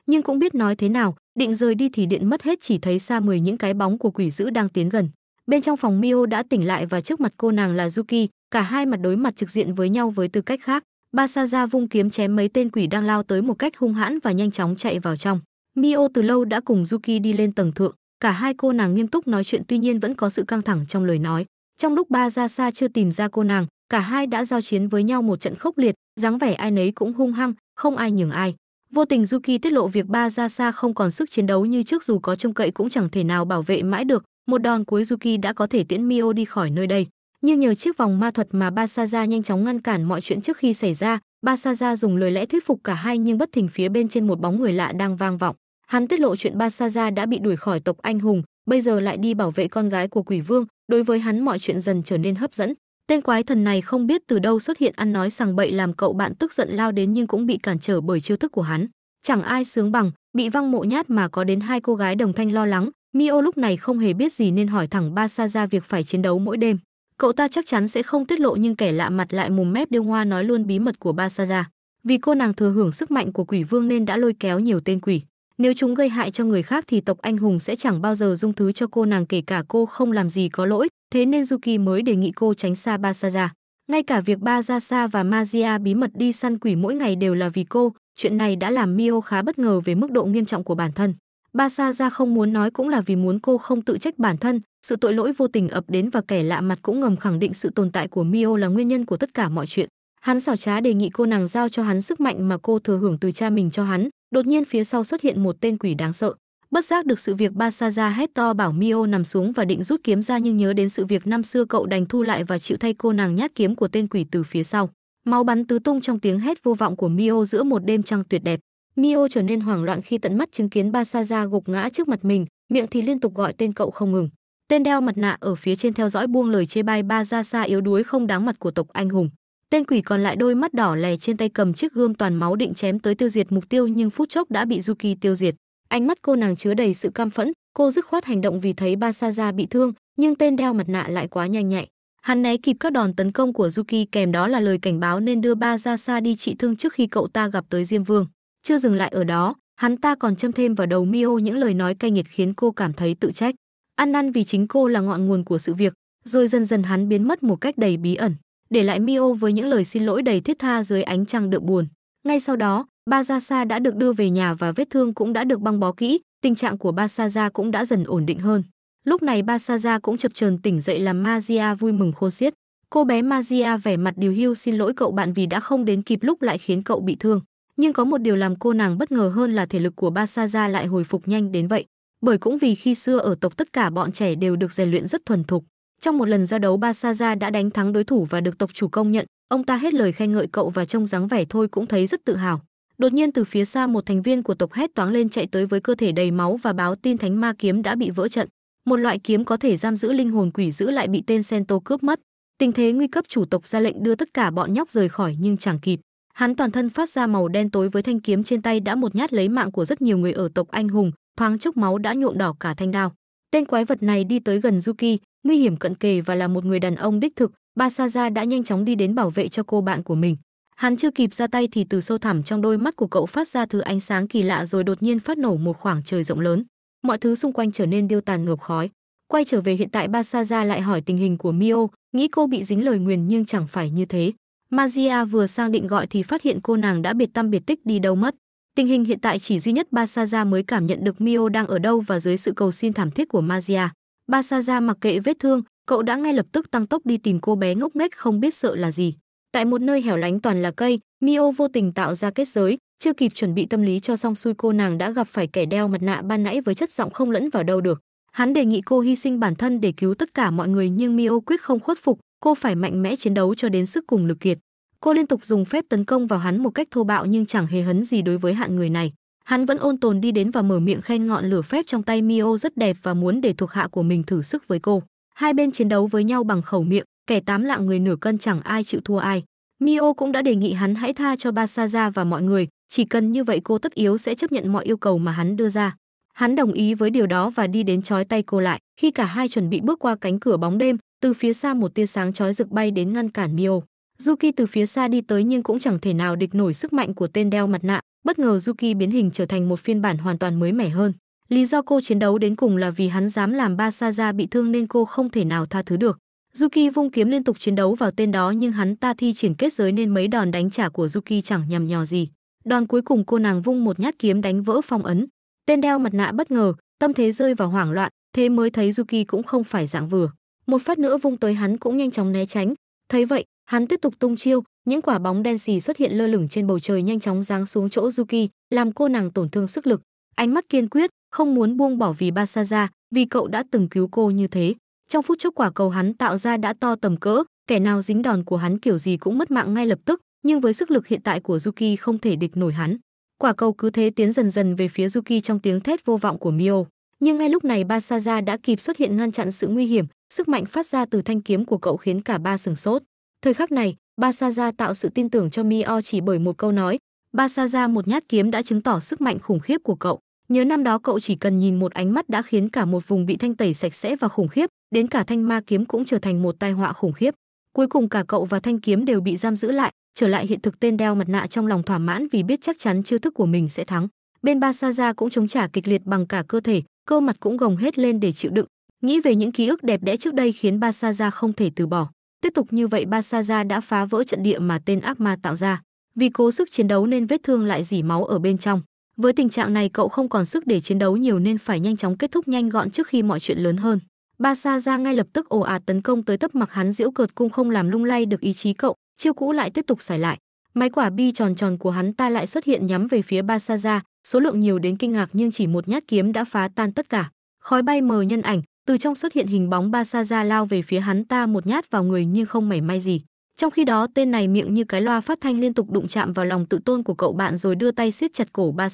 nhưng cũng biết nói thế nào, định rời đi thì điện mất hết chỉ thấy xa mười những cái bóng của quỷ dữ đang tiến gần. Bên trong phòng Mio đã tỉnh lại và trước mặt cô nàng là Yuki, cả hai mặt đối mặt trực diện với nhau với tư cách khác ba sa ra vung kiếm chém mấy tên quỷ đang lao tới một cách hung hãn và nhanh chóng chạy vào trong mio từ lâu đã cùng yuki đi lên tầng thượng cả hai cô nàng nghiêm túc nói chuyện tuy nhiên vẫn có sự căng thẳng trong lời nói trong lúc ba ra xa chưa tìm ra cô nàng cả hai đã giao chiến với nhau một trận khốc liệt dáng vẻ ai nấy cũng hung hăng không ai nhường ai vô tình yuki tiết lộ việc ba ra xa không còn sức chiến đấu như trước dù có trông cậy cũng chẳng thể nào bảo vệ mãi được một đòn cuối yuki đã có thể tiễn mio đi khỏi nơi đây nhưng nhờ chiếc vòng ma thuật mà Basaza nhanh chóng ngăn cản mọi chuyện trước khi xảy ra, Basaza dùng lời lẽ thuyết phục cả hai nhưng bất thình phía bên trên một bóng người lạ đang vang vọng. Hắn tiết lộ chuyện Basaza đã bị đuổi khỏi tộc anh hùng, bây giờ lại đi bảo vệ con gái của quỷ vương, đối với hắn mọi chuyện dần trở nên hấp dẫn. Tên quái thần này không biết từ đâu xuất hiện ăn nói sằng bậy làm cậu bạn tức giận lao đến nhưng cũng bị cản trở bởi chiêu thức của hắn. Chẳng ai sướng bằng, bị văng mộ nhát mà có đến hai cô gái đồng thanh lo lắng, Mio lúc này không hề biết gì nên hỏi thẳng Basaza việc phải chiến đấu mỗi đêm. Cậu ta chắc chắn sẽ không tiết lộ nhưng kẻ lạ mặt lại mồm mép điêu hoa nói luôn bí mật của Basaja. Vì cô nàng thừa hưởng sức mạnh của quỷ vương nên đã lôi kéo nhiều tên quỷ. Nếu chúng gây hại cho người khác thì tộc anh hùng sẽ chẳng bao giờ dung thứ cho cô nàng kể cả cô không làm gì có lỗi, thế nên Yuki mới đề nghị cô tránh xa Basaja. Ngay cả việc Bazasa và Magia bí mật đi săn quỷ mỗi ngày đều là vì cô, chuyện này đã làm Mio khá bất ngờ về mức độ nghiêm trọng của bản thân. Barca ra không muốn nói cũng là vì muốn cô không tự trách bản thân, sự tội lỗi vô tình ập đến và kẻ lạ mặt cũng ngầm khẳng định sự tồn tại của Mio là nguyên nhân của tất cả mọi chuyện. Hắn xảo trá đề nghị cô nàng giao cho hắn sức mạnh mà cô thừa hưởng từ cha mình cho hắn, đột nhiên phía sau xuất hiện một tên quỷ đáng sợ. Bất giác được sự việc Barca ra hét to bảo Mio nằm xuống và định rút kiếm ra nhưng nhớ đến sự việc năm xưa cậu đành thu lại và chịu thay cô nàng nhát kiếm của tên quỷ từ phía sau. Máu bắn tứ tung trong tiếng hét vô vọng của Mio giữa một đêm trăng tuyệt đẹp. Mio trở nên hoảng loạn khi tận mắt chứng kiến Basaja gục ngã trước mặt mình, miệng thì liên tục gọi tên cậu không ngừng. Tên đeo mặt nạ ở phía trên theo dõi buông lời chê bai Basaja yếu đuối không đáng mặt của tộc anh hùng. Tên quỷ còn lại đôi mắt đỏ lè trên tay cầm chiếc gươm toàn máu định chém tới tiêu diệt mục tiêu nhưng phút chốc đã bị Yuki tiêu diệt. Ánh mắt cô nàng chứa đầy sự cam phẫn, cô dứt khoát hành động vì thấy Basaja bị thương, nhưng tên đeo mặt nạ lại quá nhanh nhạy. Hắn né kịp các đòn tấn công của Yuki kèm đó là lời cảnh báo nên đưa Basaja đi trị thương trước khi cậu ta gặp tới Diêm Vương. Chưa dừng lại ở đó, hắn ta còn châm thêm vào đầu Mio những lời nói cay nghiệt khiến cô cảm thấy tự trách. Ăn năn vì chính cô là ngọn nguồn của sự việc, rồi dần dần hắn biến mất một cách đầy bí ẩn, để lại Mio với những lời xin lỗi đầy thiết tha dưới ánh trăng đượm buồn. Ngay sau đó, Basaza đã được đưa về nhà và vết thương cũng đã được băng bó kỹ, tình trạng của Basaza cũng đã dần ổn định hơn. Lúc này Basaza cũng chập chờn tỉnh dậy làm Mazia vui mừng khôn xiết. Cô bé Mazia vẻ mặt điều hưu xin lỗi cậu bạn vì đã không đến kịp lúc lại khiến cậu bị thương nhưng có một điều làm cô nàng bất ngờ hơn là thể lực của Basaja lại hồi phục nhanh đến vậy, bởi cũng vì khi xưa ở tộc tất cả bọn trẻ đều được rèn luyện rất thuần thục. Trong một lần giao đấu Basaja đã đánh thắng đối thủ và được tộc chủ công nhận, ông ta hết lời khen ngợi cậu và trông dáng vẻ thôi cũng thấy rất tự hào. Đột nhiên từ phía xa một thành viên của tộc hét toáng lên chạy tới với cơ thể đầy máu và báo tin thánh ma kiếm đã bị vỡ trận. Một loại kiếm có thể giam giữ linh hồn quỷ giữ lại bị tên Sento cướp mất. Tình thế nguy cấp chủ tộc ra lệnh đưa tất cả bọn nhóc rời khỏi nhưng chẳng kịp. Hắn toàn thân phát ra màu đen tối với thanh kiếm trên tay đã một nhát lấy mạng của rất nhiều người ở tộc anh hùng, thoáng chốc máu đã nhuộm đỏ cả thanh đao. Tên quái vật này đi tới gần Yuki, nguy hiểm cận kề và là một người đàn ông đích thực, Basaza đã nhanh chóng đi đến bảo vệ cho cô bạn của mình. Hắn chưa kịp ra tay thì từ sâu thẳm trong đôi mắt của cậu phát ra thứ ánh sáng kỳ lạ rồi đột nhiên phát nổ một khoảng trời rộng lớn. Mọi thứ xung quanh trở nên điêu tàn ngợp khói. Quay trở về hiện tại Basaza lại hỏi tình hình của Mio, nghĩ cô bị dính lời nguyền nhưng chẳng phải như thế. Mazia vừa sang định gọi thì phát hiện cô nàng đã biệt tâm biệt tích đi đâu mất. Tình hình hiện tại chỉ duy nhất Basaja mới cảm nhận được Mio đang ở đâu và dưới sự cầu xin thảm thiết của Mazia, Basaja mặc kệ vết thương, cậu đã ngay lập tức tăng tốc đi tìm cô bé ngốc nghếch không biết sợ là gì. Tại một nơi hẻo lánh toàn là cây, Mio vô tình tạo ra kết giới, chưa kịp chuẩn bị tâm lý cho xong xuôi cô nàng đã gặp phải kẻ đeo mặt nạ ban nãy với chất giọng không lẫn vào đâu được. Hắn đề nghị cô hy sinh bản thân để cứu tất cả mọi người nhưng Mio quyết không khuất phục, cô phải mạnh mẽ chiến đấu cho đến sức cùng lực kiệt. Cô liên tục dùng phép tấn công vào hắn một cách thô bạo nhưng chẳng hề hấn gì đối với hạn người này. Hắn vẫn ôn tồn đi đến và mở miệng khen ngọn lửa phép trong tay Mio rất đẹp và muốn để thuộc hạ của mình thử sức với cô. Hai bên chiến đấu với nhau bằng khẩu miệng, kẻ tám lạng người nửa cân chẳng ai chịu thua ai. Mio cũng đã đề nghị hắn hãy tha cho Basaja và mọi người, chỉ cần như vậy cô tất yếu sẽ chấp nhận mọi yêu cầu mà hắn đưa ra. Hắn đồng ý với điều đó và đi đến chói tay cô lại. Khi cả hai chuẩn bị bước qua cánh cửa bóng đêm, từ phía xa một tia sáng chói rực bay đến ngăn cản mio. Yuki từ phía xa đi tới nhưng cũng chẳng thể nào địch nổi sức mạnh của tên đeo mặt nạ, bất ngờ Yuki biến hình trở thành một phiên bản hoàn toàn mới mẻ hơn. Lý do cô chiến đấu đến cùng là vì hắn dám làm Basaja bị thương nên cô không thể nào tha thứ được. Yuki vung kiếm liên tục chiến đấu vào tên đó nhưng hắn ta thi triển kết giới nên mấy đòn đánh trả của Yuki chẳng nhầm nhò gì. Đòn cuối cùng cô nàng vung một nhát kiếm đánh vỡ phong ấn. Tên đeo mặt nạ bất ngờ, tâm thế rơi vào hoảng loạn, thế mới thấy Yuki cũng không phải dạng vừa một phát nữa vung tới hắn cũng nhanh chóng né tránh thấy vậy hắn tiếp tục tung chiêu những quả bóng đen xì xuất hiện lơ lửng trên bầu trời nhanh chóng giáng xuống chỗ Yuki, làm cô nàng tổn thương sức lực. Ánh mắt kiên quyết, không muốn buông bỏ vì Basaja, vì cậu đã từng cứu cô như thế. Trong phút chốc quả cầu hắn tạo ra đã to tầm cỡ, kẻ nào dính đòn của hắn kiểu gì cũng mất mạng ngay lập tức, nhưng với sức lực hiện tại của Yuki không thể địch nổi hắn. Quả cầu cứ thế tiến dần dần về phía Yuki trong tiếng thét vô vọng của Mio. Nhưng ngay lúc này Basaja đã kịp xuất hiện ngăn chặn sự nguy hiểm, Sức mạnh phát ra từ thanh kiếm của cậu khiến cả ba sừng sốt. Thời khắc này, Ba Basaja tạo sự tin tưởng cho Mi O chỉ bởi một câu nói. Ba Basaja một nhát kiếm đã chứng tỏ sức mạnh khủng khiếp của cậu. Nhớ năm đó cậu chỉ cần nhìn một ánh mắt đã khiến cả một vùng bị thanh tẩy sạch sẽ và khủng khiếp, đến cả thanh ma kiếm cũng trở thành một tai họa khủng khiếp. Cuối cùng cả cậu và thanh kiếm đều bị giam giữ lại, trở lại hiện thực tên đeo mặt nạ trong lòng thỏa mãn vì biết chắc chắn chiêu thức của mình sẽ thắng. Bên Ba Basaja cũng chống trả kịch liệt bằng cả cơ thể, cơ mặt cũng gồng hết lên để chịu đựng, Nghĩ về những ký ức đẹp đẽ trước đây khiến Basaja không thể từ bỏ. Tiếp tục như vậy Basaja đã phá vỡ trận địa mà tên ác ma tạo ra. Vì cố sức chiến đấu nên vết thương lại dỉ máu ở bên trong. Với tình trạng này cậu không còn sức để chiến đấu nhiều nên phải nhanh chóng kết thúc nhanh gọn trước khi mọi chuyện lớn hơn. Basaja ngay lập tức ồ ạt tấn công tới tấp mặc hắn diễu cợt cung không làm lung lay được ý chí cậu, chiêu cũ lại tiếp tục xảy lại. Máy quả bi tròn tròn của hắn ta lại xuất hiện nhắm về phía Basaja, số lượng nhiều đến kinh ngạc nhưng chỉ một nhát kiếm đã phá tan tất cả. Khói bay mờ nhân ảnh, từ trong xuất hiện hình bóng ba lao về phía hắn ta một nhát vào người nhưng không mảy may gì trong khi đó tên này miệng như cái loa phát thanh liên tục đụng chạm vào lòng tự tôn của cậu bạn rồi đưa tay siết chặt cổ ba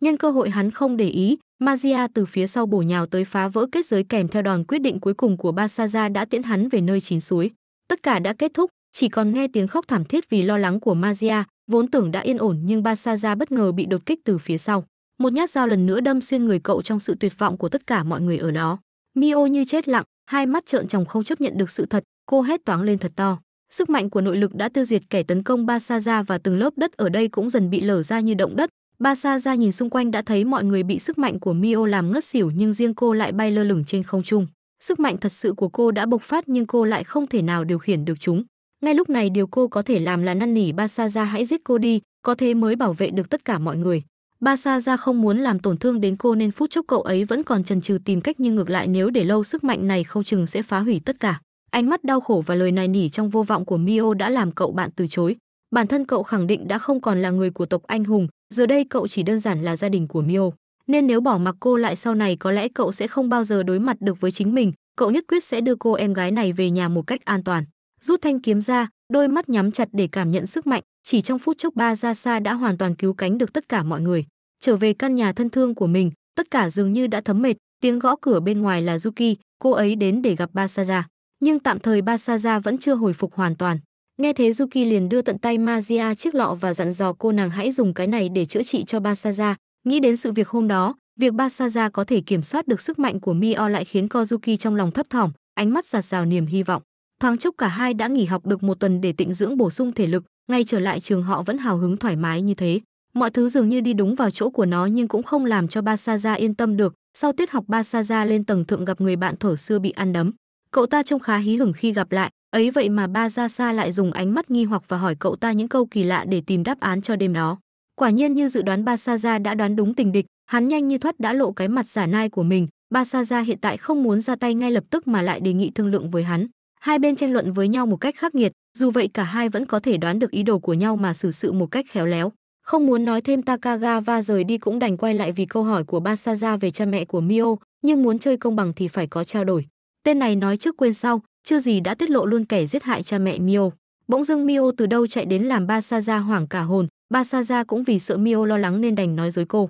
nhân cơ hội hắn không để ý Magia từ phía sau bổ nhào tới phá vỡ kết giới kèm theo đòn quyết định cuối cùng của Basaza đã tiễn hắn về nơi chín suối. Tất cả đã kết thúc, chỉ còn nghe tiếng khóc thảm thiết vì lo lắng của Magia, vốn tưởng đã yên ổn nhưng Basaza bất ngờ bị đột kích từ phía sau. Một nhát dao lần nữa đâm xuyên người cậu trong sự tuyệt vọng của tất cả mọi người ở đó. Mio như chết lặng, hai mắt trợn tròng không chấp nhận được sự thật, cô hét toáng lên thật to. Sức mạnh của nội lực đã tiêu diệt kẻ tấn công Basaja và từng lớp đất ở đây cũng dần bị lở ra như động đất. Basaja nhìn xung quanh đã thấy mọi người bị sức mạnh của Mio làm ngất xỉu nhưng riêng cô lại bay lơ lửng trên không trung. Sức mạnh thật sự của cô đã bộc phát nhưng cô lại không thể nào điều khiển được chúng. Ngay lúc này điều cô có thể làm là năn nỉ Basaja hãy giết cô đi, có thế mới bảo vệ được tất cả mọi người. Ba Sa ra không muốn làm tổn thương đến cô nên phút chốc cậu ấy vẫn còn chần chừ tìm cách nhưng ngược lại nếu để lâu sức mạnh này không chừng sẽ phá hủy tất cả. Ánh mắt đau khổ và lời nài nỉ trong vô vọng của Mio đã làm cậu bạn từ chối. Bản thân cậu khẳng định đã không còn là người của tộc anh hùng, giờ đây cậu chỉ đơn giản là gia đình của Mio. Nên nếu bỏ mặc cô lại sau này có lẽ cậu sẽ không bao giờ đối mặt được với chính mình, cậu nhất quyết sẽ đưa cô em gái này về nhà một cách an toàn rút thanh kiếm ra, đôi mắt nhắm chặt để cảm nhận sức mạnh, chỉ trong phút chốc ba ra xa đã hoàn toàn cứu cánh được tất cả mọi người. Trở về căn nhà thân thương của mình, tất cả dường như đã thấm mệt, tiếng gõ cửa bên ngoài là Yuki, cô ấy đến để gặp Basaja. Nhưng tạm thời Basaja vẫn chưa hồi phục hoàn toàn. Nghe thế Yuki liền đưa tận tay Magia chiếc lọ và dặn dò cô nàng hãy dùng cái này để chữa trị cho Basaja. Nghĩ đến sự việc hôm đó, việc Basaja có thể kiểm soát được sức mạnh của Mio lại khiến Kozuki trong lòng thấp thỏm, ánh mắt giạt rào niềm hy vọng. Thoáng chốc cả hai đã nghỉ học được một tuần để tịnh dưỡng bổ sung thể lực, ngay trở lại trường họ vẫn hào hứng thoải mái như thế. Mọi thứ dường như đi đúng vào chỗ của nó nhưng cũng không làm cho Basaja yên tâm được. Sau tiết học Basaja lên tầng thượng gặp người bạn thổ xưa bị ăn đấm. Cậu ta trông khá hí hửng khi gặp lại, ấy vậy mà Basaja lại dùng ánh mắt nghi hoặc và hỏi cậu ta những câu kỳ lạ để tìm đáp án cho đêm đó. Quả nhiên như dự đoán Basaja đã đoán đúng tình địch, hắn nhanh như thoát đã lộ cái mặt giả nai của mình. Basaja hiện tại không muốn ra tay ngay lập tức mà lại đề nghị thương lượng với hắn hai bên tranh luận với nhau một cách khắc nghiệt, dù vậy cả hai vẫn có thể đoán được ý đồ của nhau mà xử sự một cách khéo léo. Không muốn nói thêm Takagawa rời đi cũng đành quay lại vì câu hỏi của Basaja về cha mẹ của Mio, nhưng muốn chơi công bằng thì phải có trao đổi. Tên này nói trước quên sau, chưa gì đã tiết lộ luôn kẻ giết hại cha mẹ Mio. Bỗng dưng Mio từ đâu chạy đến làm Basaja hoảng cả hồn, Basaja cũng vì sợ Mio lo lắng nên đành nói dối cô.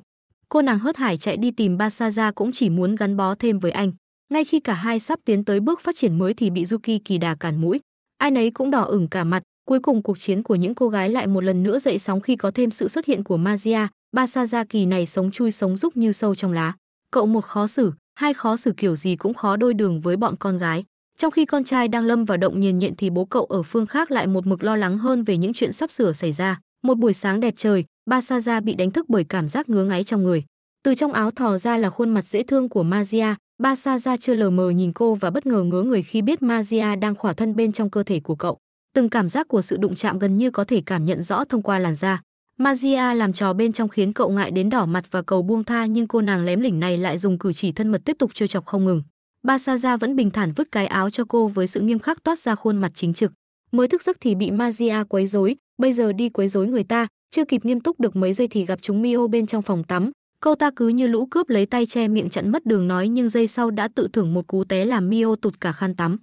Cô nàng hớt hải chạy đi tìm Basaja cũng chỉ muốn gắn bó thêm với anh. Ngay khi cả hai sắp tiến tới bước phát triển mới thì bị Yuki kỳ đà cản mũi. Ai nấy cũng đỏ ửng cả mặt, cuối cùng cuộc chiến của những cô gái lại một lần nữa dậy sóng khi có thêm sự xuất hiện của Mazia, Basazaki này sống chui sống rúc như sâu trong lá. Cậu một khó xử, hai khó xử kiểu gì cũng khó đôi đường với bọn con gái. Trong khi con trai đang lâm vào động nhiền nhện thì bố cậu ở phương khác lại một mực lo lắng hơn về những chuyện sắp sửa xảy ra. Một buổi sáng đẹp trời, Ba Basaza bị đánh thức bởi cảm giác ngứa ngáy trong người. Từ trong áo thò ra là khuôn mặt dễ thương của Mazia, Ba ra chưa lờ mờ nhìn cô và bất ngờ ngứa người khi biết Magia đang khỏa thân bên trong cơ thể của cậu. Từng cảm giác của sự đụng chạm gần như có thể cảm nhận rõ thông qua làn da. Magia làm trò bên trong khiến cậu ngại đến đỏ mặt và cầu buông tha nhưng cô nàng lém lỉnh này lại dùng cử chỉ thân mật tiếp tục trêu chọc không ngừng. Ba Saza vẫn bình thản vứt cái áo cho cô với sự nghiêm khắc toát ra khuôn mặt chính trực. Mới thức giấc thì bị Magia quấy rối, bây giờ đi quấy rối người ta, chưa kịp nghiêm túc được mấy giây thì gặp chúng Mio bên trong phòng tắm, Câu ta cứ như lũ cướp lấy tay che miệng chặn mất đường nói nhưng giây sau đã tự thưởng một cú té làm Mio tụt cả khăn tắm.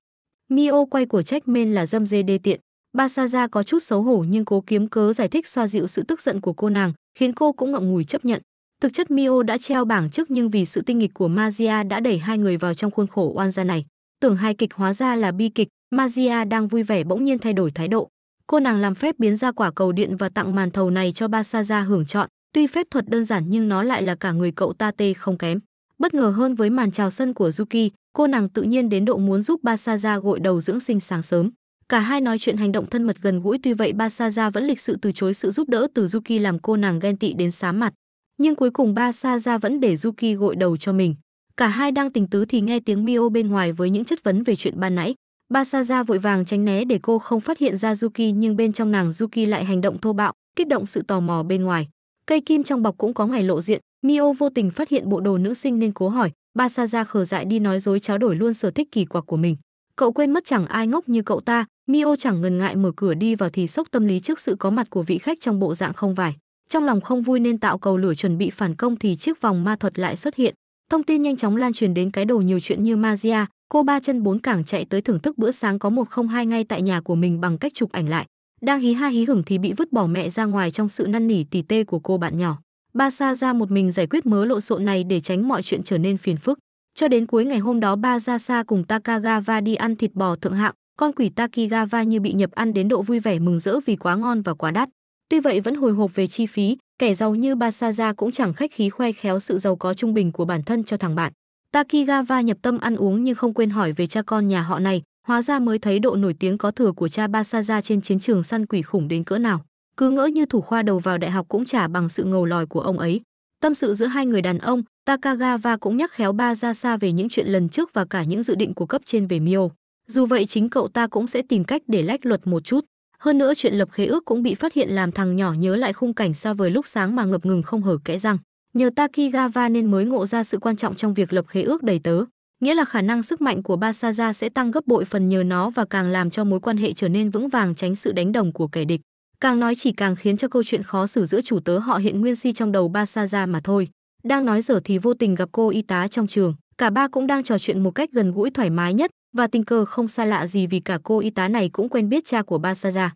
Mio quay của trách men là dâm dê đê tiện. Basaja có chút xấu hổ nhưng cố kiếm cớ giải thích xoa dịu sự tức giận của cô nàng, khiến cô cũng ngậm ngùi chấp nhận. Thực chất Mio đã treo bảng trước nhưng vì sự tinh nghịch của Magia đã đẩy hai người vào trong khuôn khổ oan gia này. Tưởng hai kịch hóa ra là bi kịch, Magia đang vui vẻ bỗng nhiên thay đổi thái độ. Cô nàng làm phép biến ra quả cầu điện và tặng màn thầu này cho Basaja hưởng chọn, Tuy phép thuật đơn giản nhưng nó lại là cả người cậu ta tê không kém. Bất ngờ hơn với màn chào sân của Yuki, cô nàng tự nhiên đến độ muốn giúp Basaja gội đầu dưỡng sinh sáng sớm. Cả hai nói chuyện hành động thân mật gần gũi tuy vậy Basaja vẫn lịch sự từ chối sự giúp đỡ từ Yuki làm cô nàng ghen tị đến xám mặt. Nhưng cuối cùng Basaja vẫn để Yuki gội đầu cho mình. Cả hai đang tình tứ thì nghe tiếng Mio bên ngoài với những chất vấn về chuyện ban nãy. Basaja vội vàng tránh né để cô không phát hiện ra Yuki nhưng bên trong nàng Yuki lại hành động thô bạo, kích động sự tò mò bên ngoài. Cây kim trong bọc cũng có ngày lộ diện, Mio vô tình phát hiện bộ đồ nữ sinh nên cố hỏi, Ba Sa Ra khờ dại đi nói dối tráo đổi luôn sở thích kỳ quặc của mình. Cậu quên mất chẳng ai ngốc như cậu ta, Mio chẳng ngần ngại mở cửa đi vào thì sốc tâm lý trước sự có mặt của vị khách trong bộ dạng không vải. Trong lòng không vui nên tạo cầu lửa chuẩn bị phản công thì chiếc vòng ma thuật lại xuất hiện. Thông tin nhanh chóng lan truyền đến cái đầu nhiều chuyện như Magia, cô ba chân bốn cẳng chạy tới thưởng thức bữa sáng có một không hai ngay tại nhà của mình bằng cách chụp ảnh lại. Đang hí ha hí hửng thì bị vứt bỏ mẹ ra ngoài trong sự năn nỉ tỉ tê của cô bạn nhỏ. Ba Sa ra một mình giải quyết mớ lộn xộn này để tránh mọi chuyện trở nên phiền phức. Cho đến cuối ngày hôm đó ba Ra Sa cùng Takagawa đi ăn thịt bò thượng hạng, con quỷ Takigawa như bị nhập ăn đến độ vui vẻ mừng rỡ vì quá ngon và quá đắt. Tuy vậy vẫn hồi hộp về chi phí, kẻ giàu như ra cũng chẳng khách khí khoe khéo sự giàu có trung bình của bản thân cho thằng bạn. Takigawa nhập tâm ăn uống nhưng không quên hỏi về cha con nhà họ này, Hóa ra mới thấy độ nổi tiếng có thừa của cha Basaza trên chiến trường săn quỷ khủng đến cỡ nào. Cứ ngỡ như thủ khoa đầu vào đại học cũng trả bằng sự ngầu lòi của ông ấy. Tâm sự giữa hai người đàn ông, Takagawa cũng nhắc khéo ba ra xa về những chuyện lần trước và cả những dự định của cấp trên về Mio. Dù vậy chính cậu ta cũng sẽ tìm cách để lách luật một chút. Hơn nữa chuyện lập khế ước cũng bị phát hiện làm thằng nhỏ nhớ lại khung cảnh xa vời lúc sáng mà ngập ngừng không hở kẽ răng. Nhờ Takigawa nên mới ngộ ra sự quan trọng trong việc lập khế ước đầy tớ nghĩa là khả năng sức mạnh của Basaja sẽ tăng gấp bội phần nhờ nó và càng làm cho mối quan hệ trở nên vững vàng tránh sự đánh đồng của kẻ địch. Càng nói chỉ càng khiến cho câu chuyện khó xử giữa chủ tớ họ hiện nguyên si trong đầu Basaja mà thôi. Đang nói dở thì vô tình gặp cô y tá trong trường, cả ba cũng đang trò chuyện một cách gần gũi thoải mái nhất và tình cờ không xa lạ gì vì cả cô y tá này cũng quen biết cha của Basaja.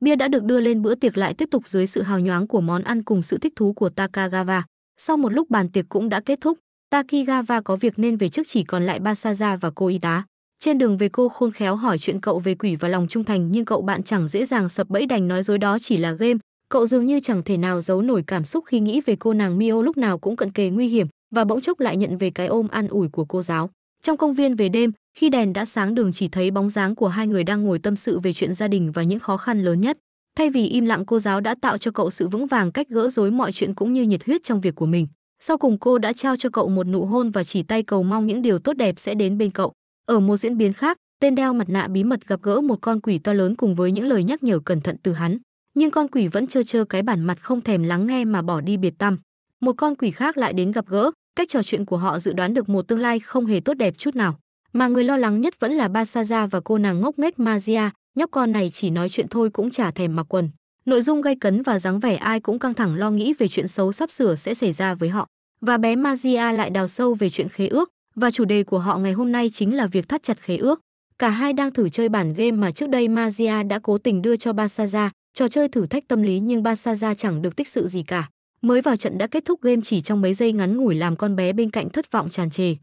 Bia đã được đưa lên bữa tiệc lại tiếp tục dưới sự hào nhoáng của món ăn cùng sự thích thú của Takagawa. Sau một lúc bàn tiệc cũng đã kết thúc, Takigawa có việc nên về trước chỉ còn lại Basaja và cô y tá. Trên đường về cô khôn khéo hỏi chuyện cậu về quỷ và lòng trung thành nhưng cậu bạn chẳng dễ dàng sập bẫy đành nói dối đó chỉ là game. Cậu dường như chẳng thể nào giấu nổi cảm xúc khi nghĩ về cô nàng Mio lúc nào cũng cận kề nguy hiểm và bỗng chốc lại nhận về cái ôm an ủi của cô giáo. Trong công viên về đêm, khi đèn đã sáng đường chỉ thấy bóng dáng của hai người đang ngồi tâm sự về chuyện gia đình và những khó khăn lớn nhất. Thay vì im lặng cô giáo đã tạo cho cậu sự vững vàng cách gỡ rối mọi chuyện cũng như nhiệt huyết trong việc của mình. Sau cùng cô đã trao cho cậu một nụ hôn và chỉ tay cầu mong những điều tốt đẹp sẽ đến bên cậu. Ở một diễn biến khác, tên đeo mặt nạ bí mật gặp gỡ một con quỷ to lớn cùng với những lời nhắc nhở cẩn thận từ hắn. Nhưng con quỷ vẫn chơ chơ cái bản mặt không thèm lắng nghe mà bỏ đi biệt tâm. Một con quỷ khác lại đến gặp gỡ, cách trò chuyện của họ dự đoán được một tương lai không hề tốt đẹp chút nào. Mà người lo lắng nhất vẫn là Basaja và cô nàng ngốc nghếch Magia, nhóc con này chỉ nói chuyện thôi cũng chả thèm mặc quần nội dung gay cấn và dáng vẻ ai cũng căng thẳng lo nghĩ về chuyện xấu sắp sửa sẽ xảy ra với họ. Và bé Magia lại đào sâu về chuyện khế ước, và chủ đề của họ ngày hôm nay chính là việc thắt chặt khế ước. Cả hai đang thử chơi bản game mà trước đây Magia đã cố tình đưa cho Basaza, trò chơi thử thách tâm lý nhưng Basaza chẳng được tích sự gì cả. Mới vào trận đã kết thúc game chỉ trong mấy giây ngắn ngủi làm con bé bên cạnh thất vọng tràn trề.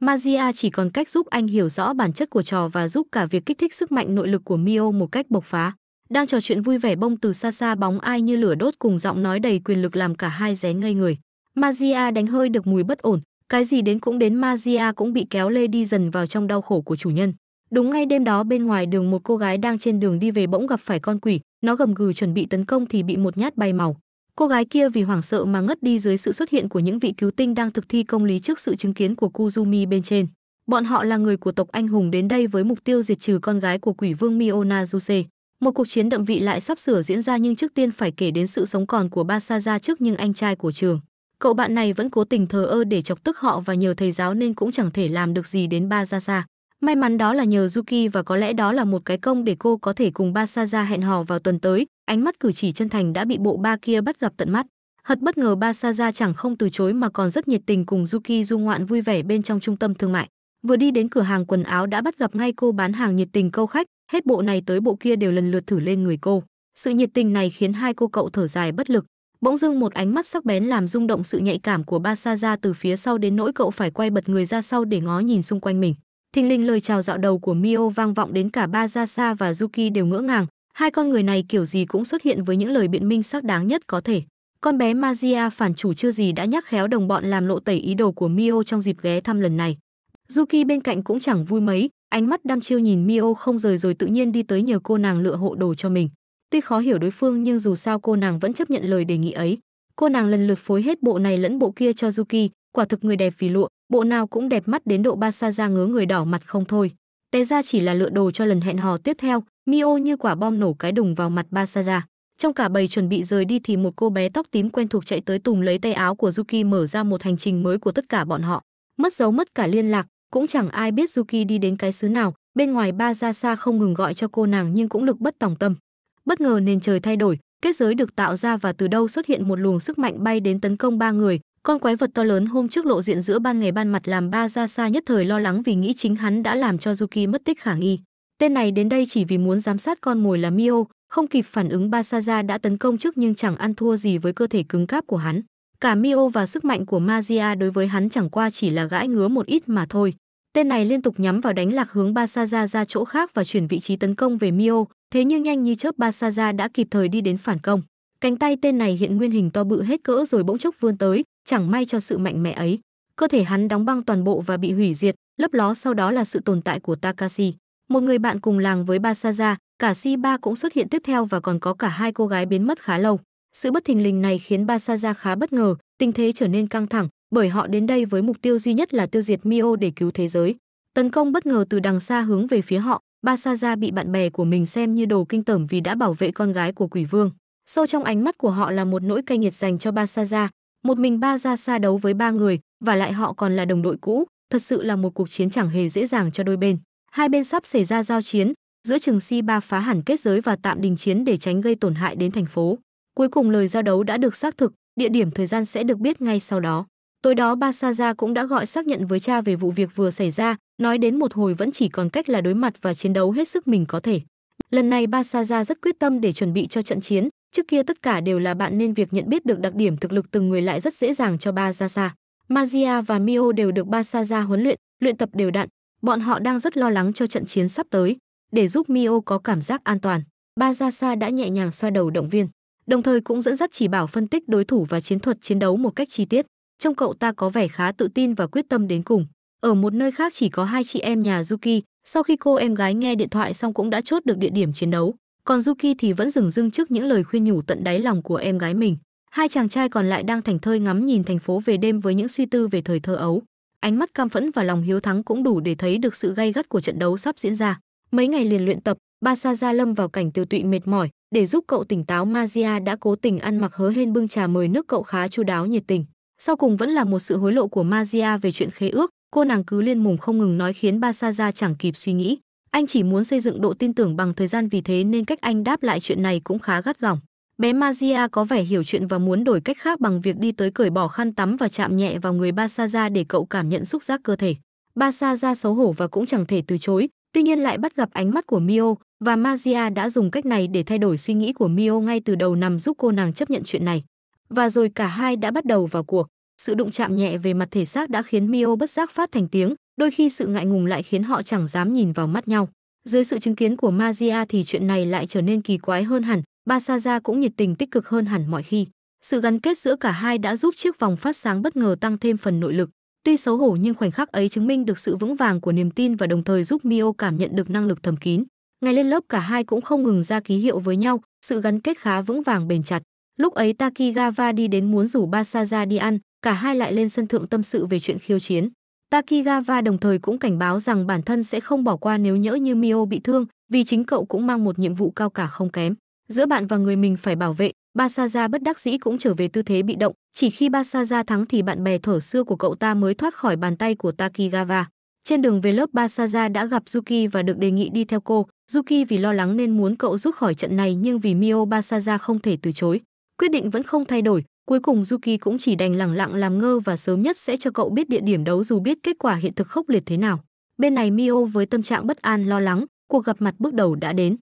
Magia chỉ còn cách giúp anh hiểu rõ bản chất của trò và giúp cả việc kích thích sức mạnh nội lực của Mio một cách bộc phá đang trò chuyện vui vẻ bông từ xa xa bóng ai như lửa đốt cùng giọng nói đầy quyền lực làm cả hai ré ngây người. Magia đánh hơi được mùi bất ổn, cái gì đến cũng đến Magia cũng bị kéo lê đi dần vào trong đau khổ của chủ nhân. Đúng ngay đêm đó bên ngoài đường một cô gái đang trên đường đi về bỗng gặp phải con quỷ, nó gầm gừ chuẩn bị tấn công thì bị một nhát bay màu. Cô gái kia vì hoảng sợ mà ngất đi dưới sự xuất hiện của những vị cứu tinh đang thực thi công lý trước sự chứng kiến của Kuzumi bên trên. Bọn họ là người của tộc anh hùng đến đây với mục tiêu diệt trừ con gái của quỷ vương Miona Juse. Một cuộc chiến đậm vị lại sắp sửa diễn ra nhưng trước tiên phải kể đến sự sống còn của Basaja trước nhưng anh trai của trường. Cậu bạn này vẫn cố tình thờ ơ để chọc tức họ và nhờ thầy giáo nên cũng chẳng thể làm được gì đến Basaja. May mắn đó là nhờ Yuki và có lẽ đó là một cái công để cô có thể cùng Basaja hẹn hò vào tuần tới. Ánh mắt cử chỉ chân thành đã bị bộ ba kia bắt gặp tận mắt. Hật bất ngờ Basaja chẳng không từ chối mà còn rất nhiệt tình cùng Yuki du ngoạn vui vẻ bên trong trung tâm thương mại. Vừa đi đến cửa hàng quần áo đã bắt gặp ngay cô bán hàng nhiệt tình câu khách, Hết bộ này tới bộ kia đều lần lượt thử lên người cô. Sự nhiệt tình này khiến hai cô cậu thở dài bất lực. Bỗng dưng một ánh mắt sắc bén làm rung động sự nhạy cảm của ba sa ra từ phía sau đến nỗi cậu phải quay bật người ra sau để ngó nhìn xung quanh mình. Thình Linh lời chào dạo đầu của Mio vang vọng đến cả ba ra sa và Yuki đều ngỡ ngàng. Hai con người này kiểu gì cũng xuất hiện với những lời biện minh sắc đáng nhất có thể. Con bé Magia phản chủ chưa gì đã nhắc khéo đồng bọn làm lộ tẩy ý đồ của Mio trong dịp ghé thăm lần này. Yuki bên cạnh cũng chẳng vui mấy, Ánh mắt đăm chiêu nhìn Mio không rời rồi tự nhiên đi tới nhờ cô nàng lựa hộ đồ cho mình. Tuy khó hiểu đối phương nhưng dù sao cô nàng vẫn chấp nhận lời đề nghị ấy. Cô nàng lần lượt phối hết bộ này lẫn bộ kia cho Yuki, quả thực người đẹp vì lụa, bộ nào cũng đẹp mắt đến độ ba sa ra ngứa người đỏ mặt không thôi. Té ra chỉ là lựa đồ cho lần hẹn hò tiếp theo, Mio như quả bom nổ cái đùng vào mặt Basara. Trong cả bầy chuẩn bị rời đi thì một cô bé tóc tím quen thuộc chạy tới tùng lấy tay áo của Yuki mở ra một hành trình mới của tất cả bọn họ. Mất dấu mất cả liên lạc, cũng chẳng ai biết Yuki đi đến cái xứ nào, bên ngoài ba ra xa không ngừng gọi cho cô nàng nhưng cũng lực bất tòng tâm. Bất ngờ nền trời thay đổi, kết giới được tạo ra và từ đâu xuất hiện một luồng sức mạnh bay đến tấn công ba người, con quái vật to lớn hôm trước lộ diện giữa ban ngày ban mặt làm ba ra xa nhất thời lo lắng vì nghĩ chính hắn đã làm cho Yuki mất tích khả nghi. Tên này đến đây chỉ vì muốn giám sát con mồi là Mio, không kịp phản ứng Basaja đã tấn công trước nhưng chẳng ăn thua gì với cơ thể cứng cáp của hắn. Cả Mio và sức mạnh của Magia đối với hắn chẳng qua chỉ là gãi ngứa một ít mà thôi. Tên này liên tục nhắm vào đánh lạc hướng Basaja ra chỗ khác và chuyển vị trí tấn công về Mio, thế nhưng nhanh như chớp Basaja đã kịp thời đi đến phản công. Cánh tay tên này hiện nguyên hình to bự hết cỡ rồi bỗng chốc vươn tới, chẳng may cho sự mạnh mẽ ấy. Cơ thể hắn đóng băng toàn bộ và bị hủy diệt, lấp ló sau đó là sự tồn tại của Takashi. Một người bạn cùng làng với Basaja, cả Shiba cũng xuất hiện tiếp theo và còn có cả hai cô gái biến mất khá lâu. Sự bất thình lình này khiến Basaja khá bất ngờ, tình thế trở nên căng thẳng, bởi họ đến đây với mục tiêu duy nhất là tiêu diệt Mio để cứu thế giới. Tấn công bất ngờ từ đằng xa hướng về phía họ, Basaja bị bạn bè của mình xem như đồ kinh tởm vì đã bảo vệ con gái của quỷ vương. Sâu trong ánh mắt của họ là một nỗi cay nghiệt dành cho Basaja, một mình ba ra xa đấu với ba người, và lại họ còn là đồng đội cũ, thật sự là một cuộc chiến chẳng hề dễ dàng cho đôi bên. Hai bên sắp xảy ra giao chiến, giữa Trường Si Ba phá hẳn kết giới và tạm đình chiến để tránh gây tổn hại đến thành phố. Cuối cùng lời giao đấu đã được xác thực, địa điểm thời gian sẽ được biết ngay sau đó. Tối đó Basaza cũng đã gọi xác nhận với cha về vụ việc vừa xảy ra, nói đến một hồi vẫn chỉ còn cách là đối mặt và chiến đấu hết sức mình có thể. Lần này Basaza rất quyết tâm để chuẩn bị cho trận chiến, trước kia tất cả đều là bạn nên việc nhận biết được đặc điểm thực lực từng người lại rất dễ dàng cho Basaza. Magia và Mio đều được Basaza huấn luyện, luyện tập đều đặn, bọn họ đang rất lo lắng cho trận chiến sắp tới. Để giúp Mio có cảm giác an toàn, Basaza đã nhẹ nhàng xoa đầu động viên đồng thời cũng dẫn dắt chỉ bảo phân tích đối thủ và chiến thuật chiến đấu một cách chi tiết. Trong cậu ta có vẻ khá tự tin và quyết tâm đến cùng. Ở một nơi khác chỉ có hai chị em nhà Yuki, sau khi cô em gái nghe điện thoại xong cũng đã chốt được địa điểm chiến đấu, còn Yuki thì vẫn dừng dưng trước những lời khuyên nhủ tận đáy lòng của em gái mình. Hai chàng trai còn lại đang thành thơi ngắm nhìn thành phố về đêm với những suy tư về thời thơ ấu. Ánh mắt cam phẫn và lòng hiếu thắng cũng đủ để thấy được sự gay gắt của trận đấu sắp diễn ra. Mấy ngày liền luyện tập, Ba Sa Gia lâm vào cảnh tiêu tụy mệt mỏi, để giúp cậu tỉnh táo Magia đã cố tình ăn mặc hứa hên bưng trà mời nước cậu khá chu đáo nhiệt tình. Sau cùng vẫn là một sự hối lộ của Magia về chuyện khế ước, cô nàng cứ liên mồm không ngừng nói khiến Basaza chẳng kịp suy nghĩ. Anh chỉ muốn xây dựng độ tin tưởng bằng thời gian vì thế nên cách anh đáp lại chuyện này cũng khá gắt gỏng. Bé Magia có vẻ hiểu chuyện và muốn đổi cách khác bằng việc đi tới cởi bỏ khăn tắm và chạm nhẹ vào người Basaza để cậu cảm nhận xúc giác cơ thể. Basaza xấu hổ và cũng chẳng thể từ chối, Tuy nhiên lại bắt gặp ánh mắt của Mio và Magia đã dùng cách này để thay đổi suy nghĩ của Mio ngay từ đầu nằm giúp cô nàng chấp nhận chuyện này. Và rồi cả hai đã bắt đầu vào cuộc. Sự đụng chạm nhẹ về mặt thể xác đã khiến Mio bất giác phát thành tiếng, đôi khi sự ngại ngùng lại khiến họ chẳng dám nhìn vào mắt nhau. Dưới sự chứng kiến của Magia thì chuyện này lại trở nên kỳ quái hơn hẳn, Basaja cũng nhiệt tình tích cực hơn hẳn mọi khi. Sự gắn kết giữa cả hai đã giúp chiếc vòng phát sáng bất ngờ tăng thêm phần nội lực. Tuy xấu hổ nhưng khoảnh khắc ấy chứng minh được sự vững vàng của niềm tin và đồng thời giúp Mio cảm nhận được năng lực thầm kín. Ngày lên lớp cả hai cũng không ngừng ra ký hiệu với nhau, sự gắn kết khá vững vàng bền chặt. Lúc ấy Takigawa đi đến muốn rủ Basaja đi ăn, cả hai lại lên sân thượng tâm sự về chuyện khiêu chiến. Takigawa đồng thời cũng cảnh báo rằng bản thân sẽ không bỏ qua nếu nhỡ như Mio bị thương, vì chính cậu cũng mang một nhiệm vụ cao cả không kém giữa bạn và người mình phải bảo vệ, Basaza bất đắc dĩ cũng trở về tư thế bị động, chỉ khi Basaza thắng thì bạn bè thở xưa của cậu ta mới thoát khỏi bàn tay của Takigawa. Trên đường về lớp Basaza đã gặp Yuki và được đề nghị đi theo cô. Yuki vì lo lắng nên muốn cậu rút khỏi trận này nhưng vì Mio Basaza không thể từ chối. Quyết định vẫn không thay đổi, cuối cùng Yuki cũng chỉ đành lẳng lặng làm ngơ và sớm nhất sẽ cho cậu biết địa điểm đấu dù biết kết quả hiện thực khốc liệt thế nào. Bên này Mio với tâm trạng bất an lo lắng, cuộc gặp mặt bước đầu đã đến.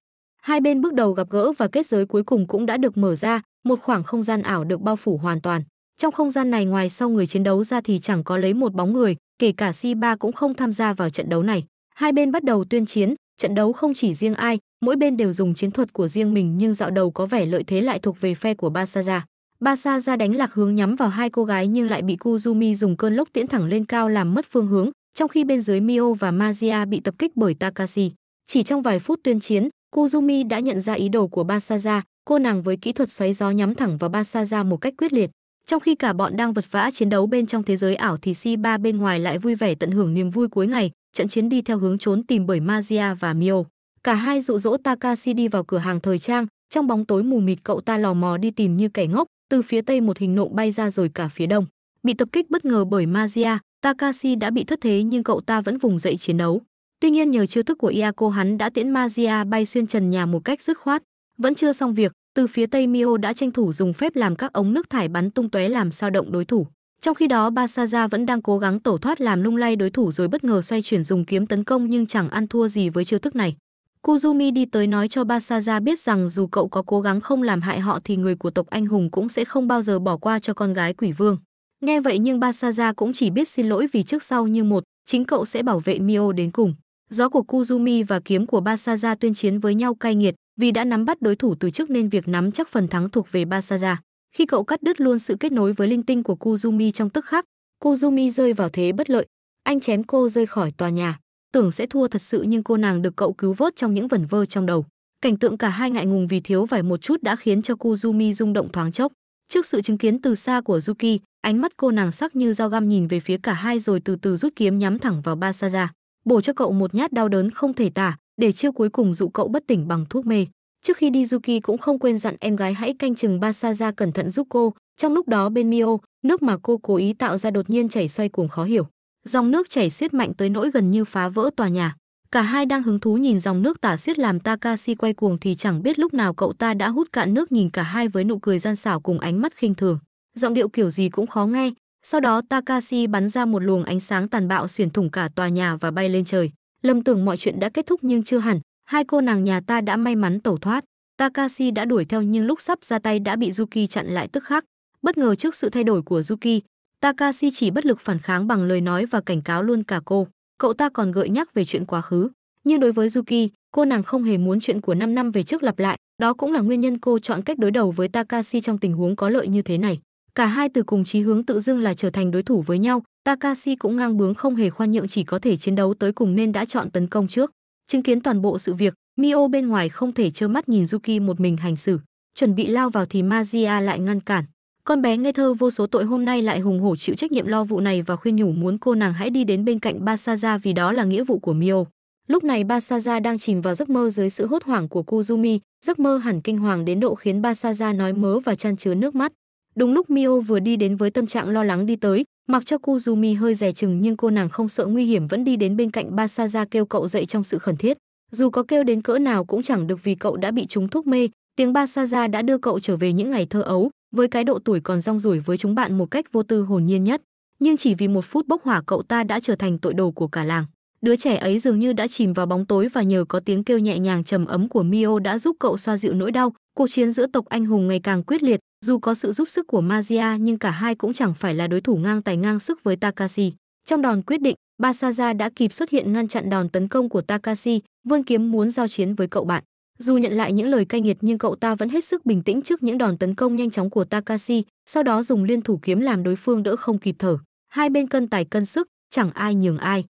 Hai bên bước đầu gặp gỡ và kết giới cuối cùng cũng đã được mở ra, một khoảng không gian ảo được bao phủ hoàn toàn. Trong không gian này ngoài sau người chiến đấu ra thì chẳng có lấy một bóng người, kể cả si ba cũng không tham gia vào trận đấu này. Hai bên bắt đầu tuyên chiến, trận đấu không chỉ riêng ai, mỗi bên đều dùng chiến thuật của riêng mình nhưng dạo đầu có vẻ lợi thế lại thuộc về phe của Basaja. Basaja đánh lạc hướng nhắm vào hai cô gái nhưng lại bị Kuzumi dùng cơn lốc tiễn thẳng lên cao làm mất phương hướng, trong khi bên dưới Mio và Magia bị tập kích bởi Takashi. Chỉ trong vài phút tuyên chiến, Kuzumi đã nhận ra ý đồ của Basaja, cô nàng với kỹ thuật xoáy gió nhắm thẳng vào Basaja một cách quyết liệt. Trong khi cả bọn đang vật vã chiến đấu bên trong thế giới ảo thì C3 bên ngoài lại vui vẻ tận hưởng niềm vui cuối ngày, trận chiến đi theo hướng trốn tìm bởi Magia và Mio. Cả hai dụ dỗ Takashi đi vào cửa hàng thời trang, trong bóng tối mù mịt cậu ta lò mò đi tìm như kẻ ngốc, từ phía tây một hình nộm bay ra rồi cả phía đông. Bị tập kích bất ngờ bởi Magia, Takashi đã bị thất thế nhưng cậu ta vẫn vùng dậy chiến đấu. Tuy nhiên nhờ chiêu thức của Iaco hắn đã tiễn Magia bay xuyên trần nhà một cách dứt khoát. Vẫn chưa xong việc, từ phía Tây Mio đã tranh thủ dùng phép làm các ống nước thải bắn tung tóe làm sao động đối thủ. Trong khi đó Basaja vẫn đang cố gắng tẩu thoát làm lung lay đối thủ rồi bất ngờ xoay chuyển dùng kiếm tấn công nhưng chẳng ăn thua gì với chiêu thức này. Kuzumi đi tới nói cho Basaja biết rằng dù cậu có cố gắng không làm hại họ thì người của tộc anh hùng cũng sẽ không bao giờ bỏ qua cho con gái quỷ vương. Nghe vậy nhưng Basaja cũng chỉ biết xin lỗi vì trước sau như một, chính cậu sẽ bảo vệ Mio đến cùng. Gió của Kuzumi và kiếm của Basaja tuyên chiến với nhau cay nghiệt, vì đã nắm bắt đối thủ từ trước nên việc nắm chắc phần thắng thuộc về Basaja. Khi cậu cắt đứt luôn sự kết nối với linh tinh của Kuzumi trong tức khắc, Kuzumi rơi vào thế bất lợi. Anh chém cô rơi khỏi tòa nhà, tưởng sẽ thua thật sự nhưng cô nàng được cậu cứu vớt trong những vẩn vơ trong đầu. Cảnh tượng cả hai ngại ngùng vì thiếu vải một chút đã khiến cho Kuzumi rung động thoáng chốc. Trước sự chứng kiến từ xa của Yuki, ánh mắt cô nàng sắc như dao găm nhìn về phía cả hai rồi từ từ rút kiếm nhắm thẳng vào Basaja bổ cho cậu một nhát đau đớn không thể tả, để chiêu cuối cùng dụ cậu bất tỉnh bằng thuốc mê. Trước khi đi Yuki cũng không quên dặn em gái hãy canh chừng Basaja cẩn thận giúp cô, trong lúc đó bên Mio, nước mà cô cố ý tạo ra đột nhiên chảy xoay cuồng khó hiểu. Dòng nước chảy xiết mạnh tới nỗi gần như phá vỡ tòa nhà. Cả hai đang hứng thú nhìn dòng nước tả xiết làm Takashi quay cuồng thì chẳng biết lúc nào cậu ta đã hút cạn nước nhìn cả hai với nụ cười gian xảo cùng ánh mắt khinh thường. Giọng điệu kiểu gì cũng khó nghe, sau đó Takashi bắn ra một luồng ánh sáng tàn bạo xuyên thủng cả tòa nhà và bay lên trời. Lâm tưởng mọi chuyện đã kết thúc nhưng chưa hẳn, hai cô nàng nhà ta đã may mắn tẩu thoát. Takashi đã đuổi theo nhưng lúc sắp ra tay đã bị Yuki chặn lại tức khắc. Bất ngờ trước sự thay đổi của Yuki, Takashi chỉ bất lực phản kháng bằng lời nói và cảnh cáo luôn cả cô. Cậu ta còn gợi nhắc về chuyện quá khứ. Nhưng đối với Yuki, cô nàng không hề muốn chuyện của 5 năm về trước lặp lại. Đó cũng là nguyên nhân cô chọn cách đối đầu với Takashi trong tình huống có lợi như thế này. Cả hai từ cùng chí hướng tự dưng là trở thành đối thủ với nhau, Takashi cũng ngang bướng không hề khoan nhượng chỉ có thể chiến đấu tới cùng nên đã chọn tấn công trước. Chứng kiến toàn bộ sự việc, Mio bên ngoài không thể trơ mắt nhìn Yuki một mình hành xử, chuẩn bị lao vào thì Magia lại ngăn cản. Con bé ngây thơ vô số tội hôm nay lại hùng hổ chịu trách nhiệm lo vụ này và khuyên nhủ muốn cô nàng hãy đi đến bên cạnh Basaja vì đó là nghĩa vụ của Mio. Lúc này Basaja đang chìm vào giấc mơ dưới sự hốt hoảng của Kuzumi, giấc mơ hẳn kinh hoàng đến độ khiến Basaja nói mớ và chăn chứa nước mắt. Đúng lúc Mio vừa đi đến với tâm trạng lo lắng đi tới, mặc cho Kuzumi hơi rẻ chừng nhưng cô nàng không sợ nguy hiểm vẫn đi đến bên cạnh Basaza kêu cậu dậy trong sự khẩn thiết. Dù có kêu đến cỡ nào cũng chẳng được vì cậu đã bị chúng thuốc mê, tiếng Basaza đã đưa cậu trở về những ngày thơ ấu, với cái độ tuổi còn rong ruổi với chúng bạn một cách vô tư hồn nhiên nhất. Nhưng chỉ vì một phút bốc hỏa cậu ta đã trở thành tội đồ của cả làng. Đứa trẻ ấy dường như đã chìm vào bóng tối và nhờ có tiếng kêu nhẹ nhàng trầm ấm của Mio đã giúp cậu xoa dịu nỗi đau. Cuộc chiến giữa tộc anh hùng ngày càng quyết liệt, dù có sự giúp sức của Magia nhưng cả hai cũng chẳng phải là đối thủ ngang tài ngang sức với Takashi. Trong đòn quyết định, Basaza đã kịp xuất hiện ngăn chặn đòn tấn công của Takashi, vươn kiếm muốn giao chiến với cậu bạn. Dù nhận lại những lời cay nghiệt nhưng cậu ta vẫn hết sức bình tĩnh trước những đòn tấn công nhanh chóng của Takashi, sau đó dùng liên thủ kiếm làm đối phương đỡ không kịp thở. Hai bên cân tài cân sức, chẳng ai nhường ai.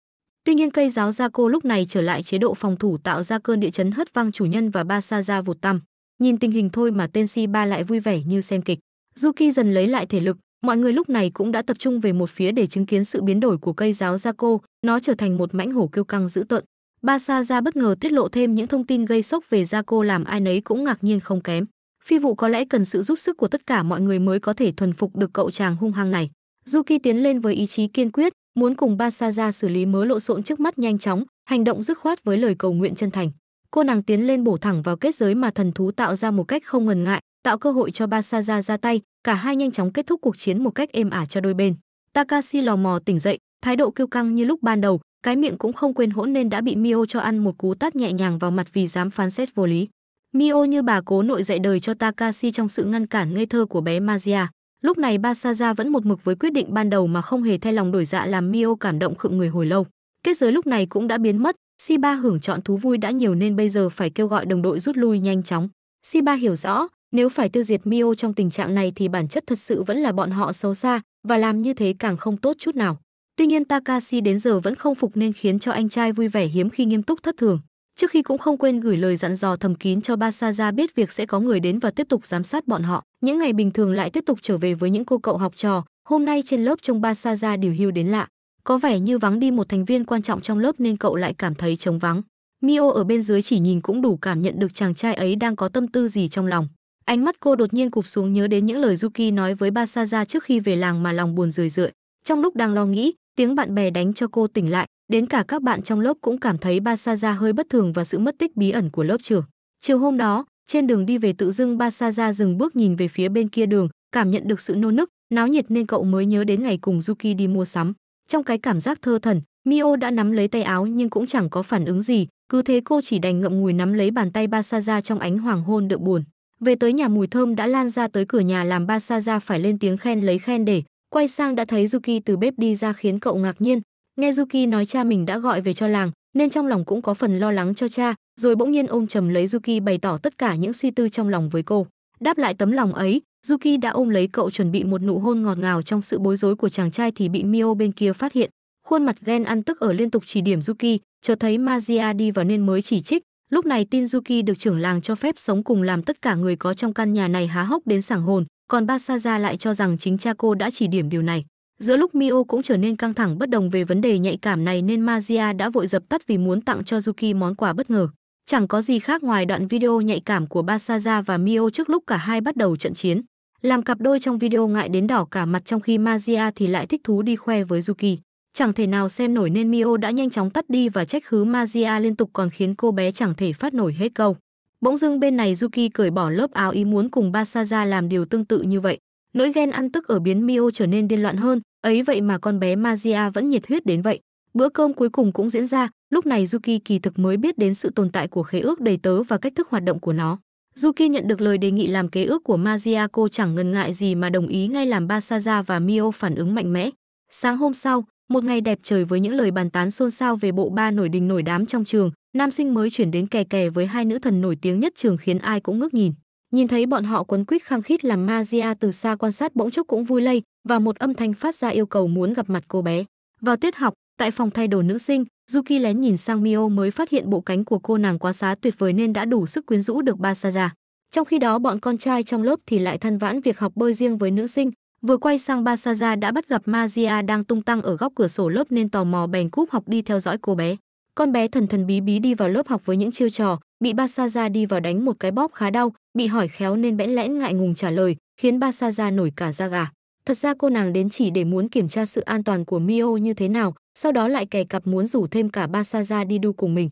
Tuy nhiên cây giáo gia cô lúc này trở lại chế độ phòng thủ tạo ra cơn địa chấn hất văng chủ nhân và Basaza vụt tăm. Nhìn tình hình thôi mà tên Si Ba lại vui vẻ như xem kịch. Yuki dần lấy lại thể lực, mọi người lúc này cũng đã tập trung về một phía để chứng kiến sự biến đổi của cây giáo gia cô, nó trở thành một mãnh hổ kêu căng dữ tợn. Ba Sa ra bất ngờ tiết lộ thêm những thông tin gây sốc về gia cô làm ai nấy cũng ngạc nhiên không kém. Phi vụ có lẽ cần sự giúp sức của tất cả mọi người mới có thể thuần phục được cậu chàng hung hăng này. Yuki tiến lên với ý chí kiên quyết, muốn cùng Ba Sa ra xử lý mớ lộn xộn trước mắt nhanh chóng, hành động dứt khoát với lời cầu nguyện chân thành cô nàng tiến lên bổ thẳng vào kết giới mà thần thú tạo ra một cách không ngần ngại, tạo cơ hội cho Basaza ra tay, cả hai nhanh chóng kết thúc cuộc chiến một cách êm ả cho đôi bên. Takashi lò mò tỉnh dậy, thái độ kiêu căng như lúc ban đầu, cái miệng cũng không quên hỗn nên đã bị Mio cho ăn một cú tát nhẹ nhàng vào mặt vì dám phán xét vô lý. Mio như bà cố nội dạy đời cho Takashi trong sự ngăn cản ngây thơ của bé Mazia. Lúc này Basaza vẫn một mực với quyết định ban đầu mà không hề thay lòng đổi dạ làm Mio cảm động khựng người hồi lâu. Kết giới lúc này cũng đã biến mất, Siba hưởng chọn thú vui đã nhiều nên bây giờ phải kêu gọi đồng đội rút lui nhanh chóng. Siba hiểu rõ, nếu phải tiêu diệt Mio trong tình trạng này thì bản chất thật sự vẫn là bọn họ xấu xa và làm như thế càng không tốt chút nào. Tuy nhiên Takashi đến giờ vẫn không phục nên khiến cho anh trai vui vẻ hiếm khi nghiêm túc thất thường. Trước khi cũng không quên gửi lời dặn dò thầm kín cho Basaza biết việc sẽ có người đến và tiếp tục giám sát bọn họ. Những ngày bình thường lại tiếp tục trở về với những cô cậu học trò. Hôm nay trên lớp trông Basaza điều hưu đến lạ có vẻ như vắng đi một thành viên quan trọng trong lớp nên cậu lại cảm thấy trống vắng. Mio ở bên dưới chỉ nhìn cũng đủ cảm nhận được chàng trai ấy đang có tâm tư gì trong lòng. Ánh mắt cô đột nhiên cụp xuống nhớ đến những lời Yuki nói với Basaza trước khi về làng mà lòng buồn rười rượi. Trong lúc đang lo nghĩ, tiếng bạn bè đánh cho cô tỉnh lại, đến cả các bạn trong lớp cũng cảm thấy Basaza hơi bất thường và sự mất tích bí ẩn của lớp trưởng. Chiều hôm đó, trên đường đi về tự dưng Basaza dừng bước nhìn về phía bên kia đường, cảm nhận được sự nô nức, náo nhiệt nên cậu mới nhớ đến ngày cùng Yuki đi mua sắm trong cái cảm giác thơ thần mio đã nắm lấy tay áo nhưng cũng chẳng có phản ứng gì cứ thế cô chỉ đành ngậm ngùi nắm lấy bàn tay basaja trong ánh hoàng hôn đượm buồn về tới nhà mùi thơm đã lan ra tới cửa nhà làm basaja phải lên tiếng khen lấy khen để quay sang đã thấy yuki từ bếp đi ra khiến cậu ngạc nhiên nghe yuki nói cha mình đã gọi về cho làng nên trong lòng cũng có phần lo lắng cho cha rồi bỗng nhiên ôm trầm lấy yuki bày tỏ tất cả những suy tư trong lòng với cô Đáp lại tấm lòng ấy, Yuki đã ôm lấy cậu chuẩn bị một nụ hôn ngọt ngào trong sự bối rối của chàng trai thì bị Mio bên kia phát hiện. Khuôn mặt ghen ăn tức ở liên tục chỉ điểm Yuki, chợt thấy Magia đi vào nên mới chỉ trích. Lúc này tin Yuki được trưởng làng cho phép sống cùng làm tất cả người có trong căn nhà này há hốc đến sảng hồn, còn Basaza lại cho rằng chính cha cô đã chỉ điểm điều này. Giữa lúc Mio cũng trở nên căng thẳng bất đồng về vấn đề nhạy cảm này nên Magia đã vội dập tắt vì muốn tặng cho Yuki món quà bất ngờ. Chẳng có gì khác ngoài đoạn video nhạy cảm của Basaja và Mio trước lúc cả hai bắt đầu trận chiến. Làm cặp đôi trong video ngại đến đỏ cả mặt trong khi Mazia thì lại thích thú đi khoe với Yuki. Chẳng thể nào xem nổi nên Mio đã nhanh chóng tắt đi và trách khứ Mazia liên tục còn khiến cô bé chẳng thể phát nổi hết câu. Bỗng dưng bên này Yuki cởi bỏ lớp áo ý muốn cùng Basaja làm điều tương tự như vậy. Nỗi ghen ăn tức ở biến Mio trở nên điên loạn hơn, ấy vậy mà con bé Mazia vẫn nhiệt huyết đến vậy. Bữa cơm cuối cùng cũng diễn ra, lúc này Yuki kỳ thực mới biết đến sự tồn tại của khế ước đầy tớ và cách thức hoạt động của nó. Yuki nhận được lời đề nghị làm kế ước của Magiako chẳng ngần ngại gì mà đồng ý ngay làm Basaza và Mio phản ứng mạnh mẽ. Sáng hôm sau, một ngày đẹp trời với những lời bàn tán xôn xao về bộ ba nổi đình nổi đám trong trường, nam sinh mới chuyển đến kè kè với hai nữ thần nổi tiếng nhất trường khiến ai cũng ngước nhìn. Nhìn thấy bọn họ quấn quýt khăng khít làm Magia từ xa quan sát bỗng chốc cũng vui lây và một âm thanh phát ra yêu cầu muốn gặp mặt cô bé. Vào tiết học, Tại phòng thay đồ nữ sinh, Yuki lén nhìn sang Mio mới phát hiện bộ cánh của cô nàng quá xá tuyệt vời nên đã đủ sức quyến rũ được Basara. Trong khi đó bọn con trai trong lớp thì lại than vãn việc học bơi riêng với nữ sinh, vừa quay sang Basara đã bắt gặp Mazia đang tung tăng ở góc cửa sổ lớp nên tò mò bèn cúp học đi theo dõi cô bé. Con bé thần thần bí bí đi vào lớp học với những chiêu trò, bị Basara đi vào đánh một cái bóp khá đau, bị hỏi khéo nên bẽn lẽn ngại ngùng trả lời, khiến Basara nổi cả da gà. Thật ra cô nàng đến chỉ để muốn kiểm tra sự an toàn của Mio như thế nào, sau đó lại kè cặp muốn rủ thêm cả Basaza đi đu cùng mình.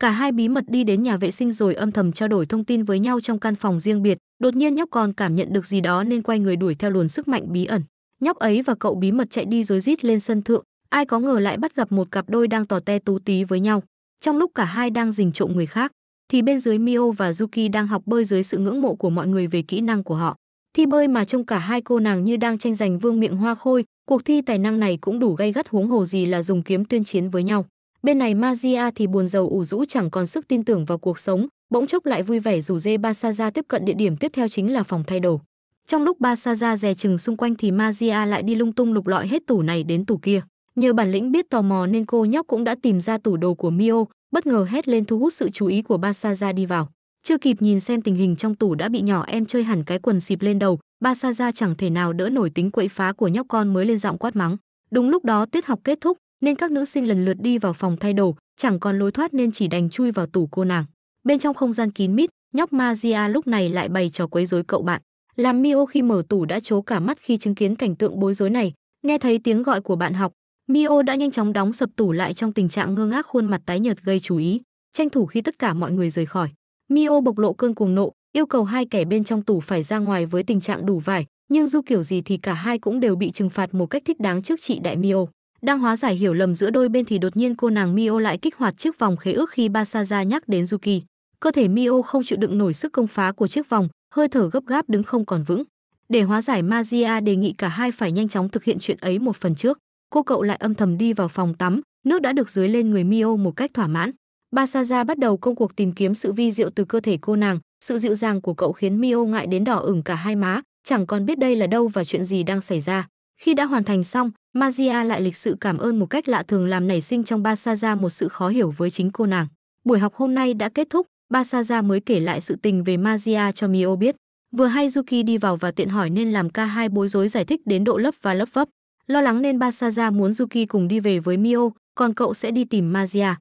Cả hai bí mật đi đến nhà vệ sinh rồi âm thầm trao đổi thông tin với nhau trong căn phòng riêng biệt, đột nhiên nhóc con cảm nhận được gì đó nên quay người đuổi theo luồn sức mạnh bí ẩn. Nhóc ấy và cậu bí mật chạy đi rối rít lên sân thượng, ai có ngờ lại bắt gặp một cặp đôi đang tò te tú tí với nhau. Trong lúc cả hai đang rình trộm người khác, thì bên dưới Mio và Yuki đang học bơi dưới sự ngưỡng mộ của mọi người về kỹ năng của họ thi bơi mà trông cả hai cô nàng như đang tranh giành vương miệng hoa khôi, cuộc thi tài năng này cũng đủ gay gắt huống hồ gì là dùng kiếm tuyên chiến với nhau. Bên này Magia thì buồn giàu ủ rũ chẳng còn sức tin tưởng vào cuộc sống, bỗng chốc lại vui vẻ rủ dê Basaza tiếp cận địa điểm tiếp theo chính là phòng thay đồ. Trong lúc Basaza dè chừng xung quanh thì Magia lại đi lung tung lục lọi hết tủ này đến tủ kia. Nhờ bản lĩnh biết tò mò nên cô nhóc cũng đã tìm ra tủ đồ của Mio, bất ngờ hét lên thu hút sự chú ý của Basaza đi vào. Chưa kịp nhìn xem tình hình trong tủ đã bị nhỏ em chơi hẳn cái quần xịp lên đầu, ba sa ra chẳng thể nào đỡ nổi tính quậy phá của nhóc con mới lên giọng quát mắng. Đúng lúc đó tiết học kết thúc, nên các nữ sinh lần lượt đi vào phòng thay đồ, chẳng còn lối thoát nên chỉ đành chui vào tủ cô nàng. Bên trong không gian kín mít, nhóc Magia lúc này lại bày trò quấy rối cậu bạn. Làm Mio khi mở tủ đã chố cả mắt khi chứng kiến cảnh tượng bối rối này, nghe thấy tiếng gọi của bạn học, Mio đã nhanh chóng đóng sập tủ lại trong tình trạng ngơ ngác khuôn mặt tái nhợt gây chú ý, tranh thủ khi tất cả mọi người rời khỏi. Mio bộc lộ cơn cuồng nộ, yêu cầu hai kẻ bên trong tủ phải ra ngoài với tình trạng đủ vải, nhưng dù kiểu gì thì cả hai cũng đều bị trừng phạt một cách thích đáng trước chị đại Mio. Đang hóa giải hiểu lầm giữa đôi bên thì đột nhiên cô nàng Mio lại kích hoạt chiếc vòng khế ước khi Basaza nhắc đến Yuki. Cơ thể Mio không chịu đựng nổi sức công phá của chiếc vòng, hơi thở gấp gáp đứng không còn vững. Để hóa giải Magia đề nghị cả hai phải nhanh chóng thực hiện chuyện ấy một phần trước. Cô cậu lại âm thầm đi vào phòng tắm, nước đã được dưới lên người Mio một cách thỏa mãn. Basaja bắt đầu công cuộc tìm kiếm sự vi diệu từ cơ thể cô nàng, sự dịu dàng của cậu khiến Mio ngại đến đỏ ửng cả hai má, chẳng còn biết đây là đâu và chuyện gì đang xảy ra. Khi đã hoàn thành xong, Magia lại lịch sự cảm ơn một cách lạ thường làm nảy sinh trong Basaja một sự khó hiểu với chính cô nàng. Buổi học hôm nay đã kết thúc, Basaja mới kể lại sự tình về Magia cho Mio biết. Vừa hay Yuki đi vào và tiện hỏi nên làm k hai bối rối giải thích đến độ lấp và lấp vấp. Lo lắng nên Basaja muốn Yuki cùng đi về với Mio, còn cậu sẽ đi tìm Magia.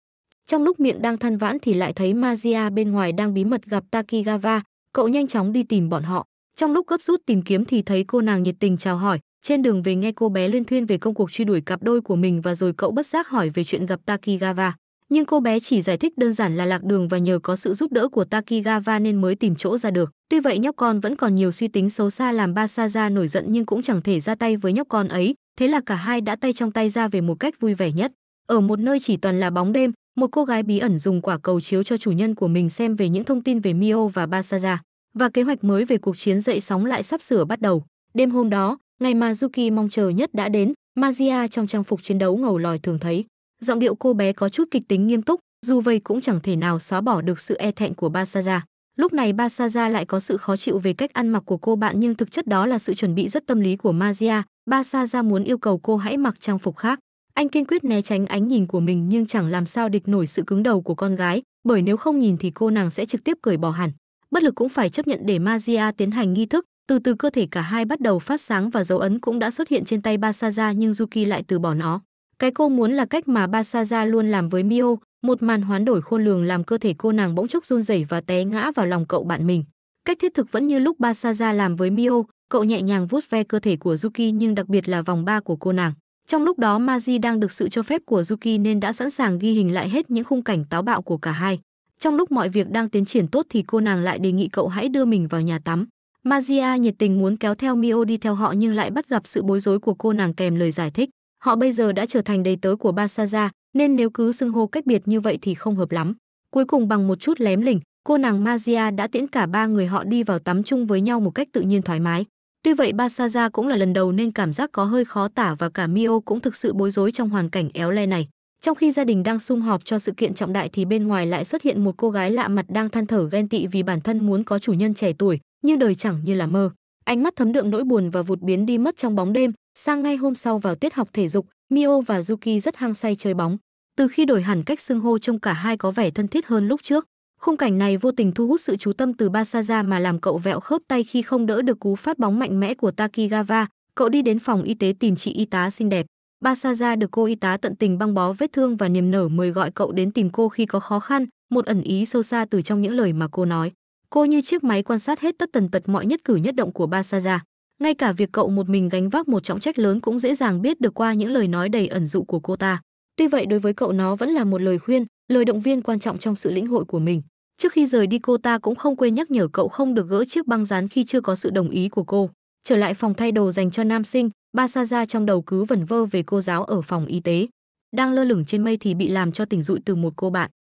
Trong lúc miệng đang than vãn thì lại thấy Magia bên ngoài đang bí mật gặp Takigawa, cậu nhanh chóng đi tìm bọn họ. Trong lúc gấp rút tìm kiếm thì thấy cô nàng nhiệt tình chào hỏi, trên đường về nghe cô bé liên thuyên về công cuộc truy đuổi cặp đôi của mình và rồi cậu bất giác hỏi về chuyện gặp Takigawa. Nhưng cô bé chỉ giải thích đơn giản là lạc đường và nhờ có sự giúp đỡ của Takigawa nên mới tìm chỗ ra được. Tuy vậy nhóc con vẫn còn nhiều suy tính xấu xa làm Basaza nổi giận nhưng cũng chẳng thể ra tay với nhóc con ấy, thế là cả hai đã tay trong tay ra về một cách vui vẻ nhất. Ở một nơi chỉ toàn là bóng đêm, một cô gái bí ẩn dùng quả cầu chiếu cho chủ nhân của mình xem về những thông tin về Mio và Basaja và kế hoạch mới về cuộc chiến dậy sóng lại sắp sửa bắt đầu. Đêm hôm đó, ngày mà Yuki mong chờ nhất đã đến, Magia trong trang phục chiến đấu ngầu lòi thường thấy. Giọng điệu cô bé có chút kịch tính nghiêm túc, dù vậy cũng chẳng thể nào xóa bỏ được sự e thẹn của Basaja. Lúc này Basaja lại có sự khó chịu về cách ăn mặc của cô bạn nhưng thực chất đó là sự chuẩn bị rất tâm lý của Magia. Basaja muốn yêu cầu cô hãy mặc trang phục khác. Anh kiên quyết né tránh ánh nhìn của mình nhưng chẳng làm sao địch nổi sự cứng đầu của con gái, bởi nếu không nhìn thì cô nàng sẽ trực tiếp cởi bỏ hẳn. Bất lực cũng phải chấp nhận để Magia tiến hành nghi thức, từ từ cơ thể cả hai bắt đầu phát sáng và dấu ấn cũng đã xuất hiện trên tay Basaja nhưng Yuki lại từ bỏ nó. Cái cô muốn là cách mà Basaja luôn làm với Mio, một màn hoán đổi khôn lường làm cơ thể cô nàng bỗng chốc run rẩy và té ngã vào lòng cậu bạn mình. Cách thiết thực vẫn như lúc Basaja làm với Mio, cậu nhẹ nhàng vuốt ve cơ thể của Yuki nhưng đặc biệt là vòng ba của cô nàng. Trong lúc đó Maji đang được sự cho phép của Yuki nên đã sẵn sàng ghi hình lại hết những khung cảnh táo bạo của cả hai. Trong lúc mọi việc đang tiến triển tốt thì cô nàng lại đề nghị cậu hãy đưa mình vào nhà tắm. Mazia nhiệt tình muốn kéo theo Mio đi theo họ nhưng lại bắt gặp sự bối rối của cô nàng kèm lời giải thích. Họ bây giờ đã trở thành đầy tớ của Basaja nên nếu cứ xưng hô cách biệt như vậy thì không hợp lắm. Cuối cùng bằng một chút lém lỉnh, cô nàng Mazia đã tiễn cả ba người họ đi vào tắm chung với nhau một cách tự nhiên thoải mái. Tuy vậy Basaja cũng là lần đầu nên cảm giác có hơi khó tả và cả Mio cũng thực sự bối rối trong hoàn cảnh éo le này. Trong khi gia đình đang sum họp cho sự kiện trọng đại thì bên ngoài lại xuất hiện một cô gái lạ mặt đang than thở ghen tị vì bản thân muốn có chủ nhân trẻ tuổi, như đời chẳng như là mơ. Ánh mắt thấm đượm nỗi buồn và vụt biến đi mất trong bóng đêm, sang ngay hôm sau vào tiết học thể dục, Mio và Yuki rất hăng say chơi bóng. Từ khi đổi hẳn cách xưng hô trông cả hai có vẻ thân thiết hơn lúc trước, Khung cảnh này vô tình thu hút sự chú tâm từ Basaja mà làm cậu vẹo khớp tay khi không đỡ được cú phát bóng mạnh mẽ của Takigawa. Cậu đi đến phòng y tế tìm chị y tá xinh đẹp. Basaja được cô y tá tận tình băng bó vết thương và niềm nở mời gọi cậu đến tìm cô khi có khó khăn, một ẩn ý sâu xa từ trong những lời mà cô nói. Cô như chiếc máy quan sát hết tất tần tật mọi nhất cử nhất động của Basaja. Ngay cả việc cậu một mình gánh vác một trọng trách lớn cũng dễ dàng biết được qua những lời nói đầy ẩn dụ của cô ta. Tuy vậy đối với cậu nó vẫn là một lời khuyên, lời động viên quan trọng trong sự lĩnh hội của mình. Trước khi rời đi cô ta cũng không quên nhắc nhở cậu không được gỡ chiếc băng dán khi chưa có sự đồng ý của cô. Trở lại phòng thay đồ dành cho nam sinh, Ba Ra trong đầu cứ vẩn vơ về cô giáo ở phòng y tế. Đang lơ lửng trên mây thì bị làm cho tỉnh dụi từ một cô bạn.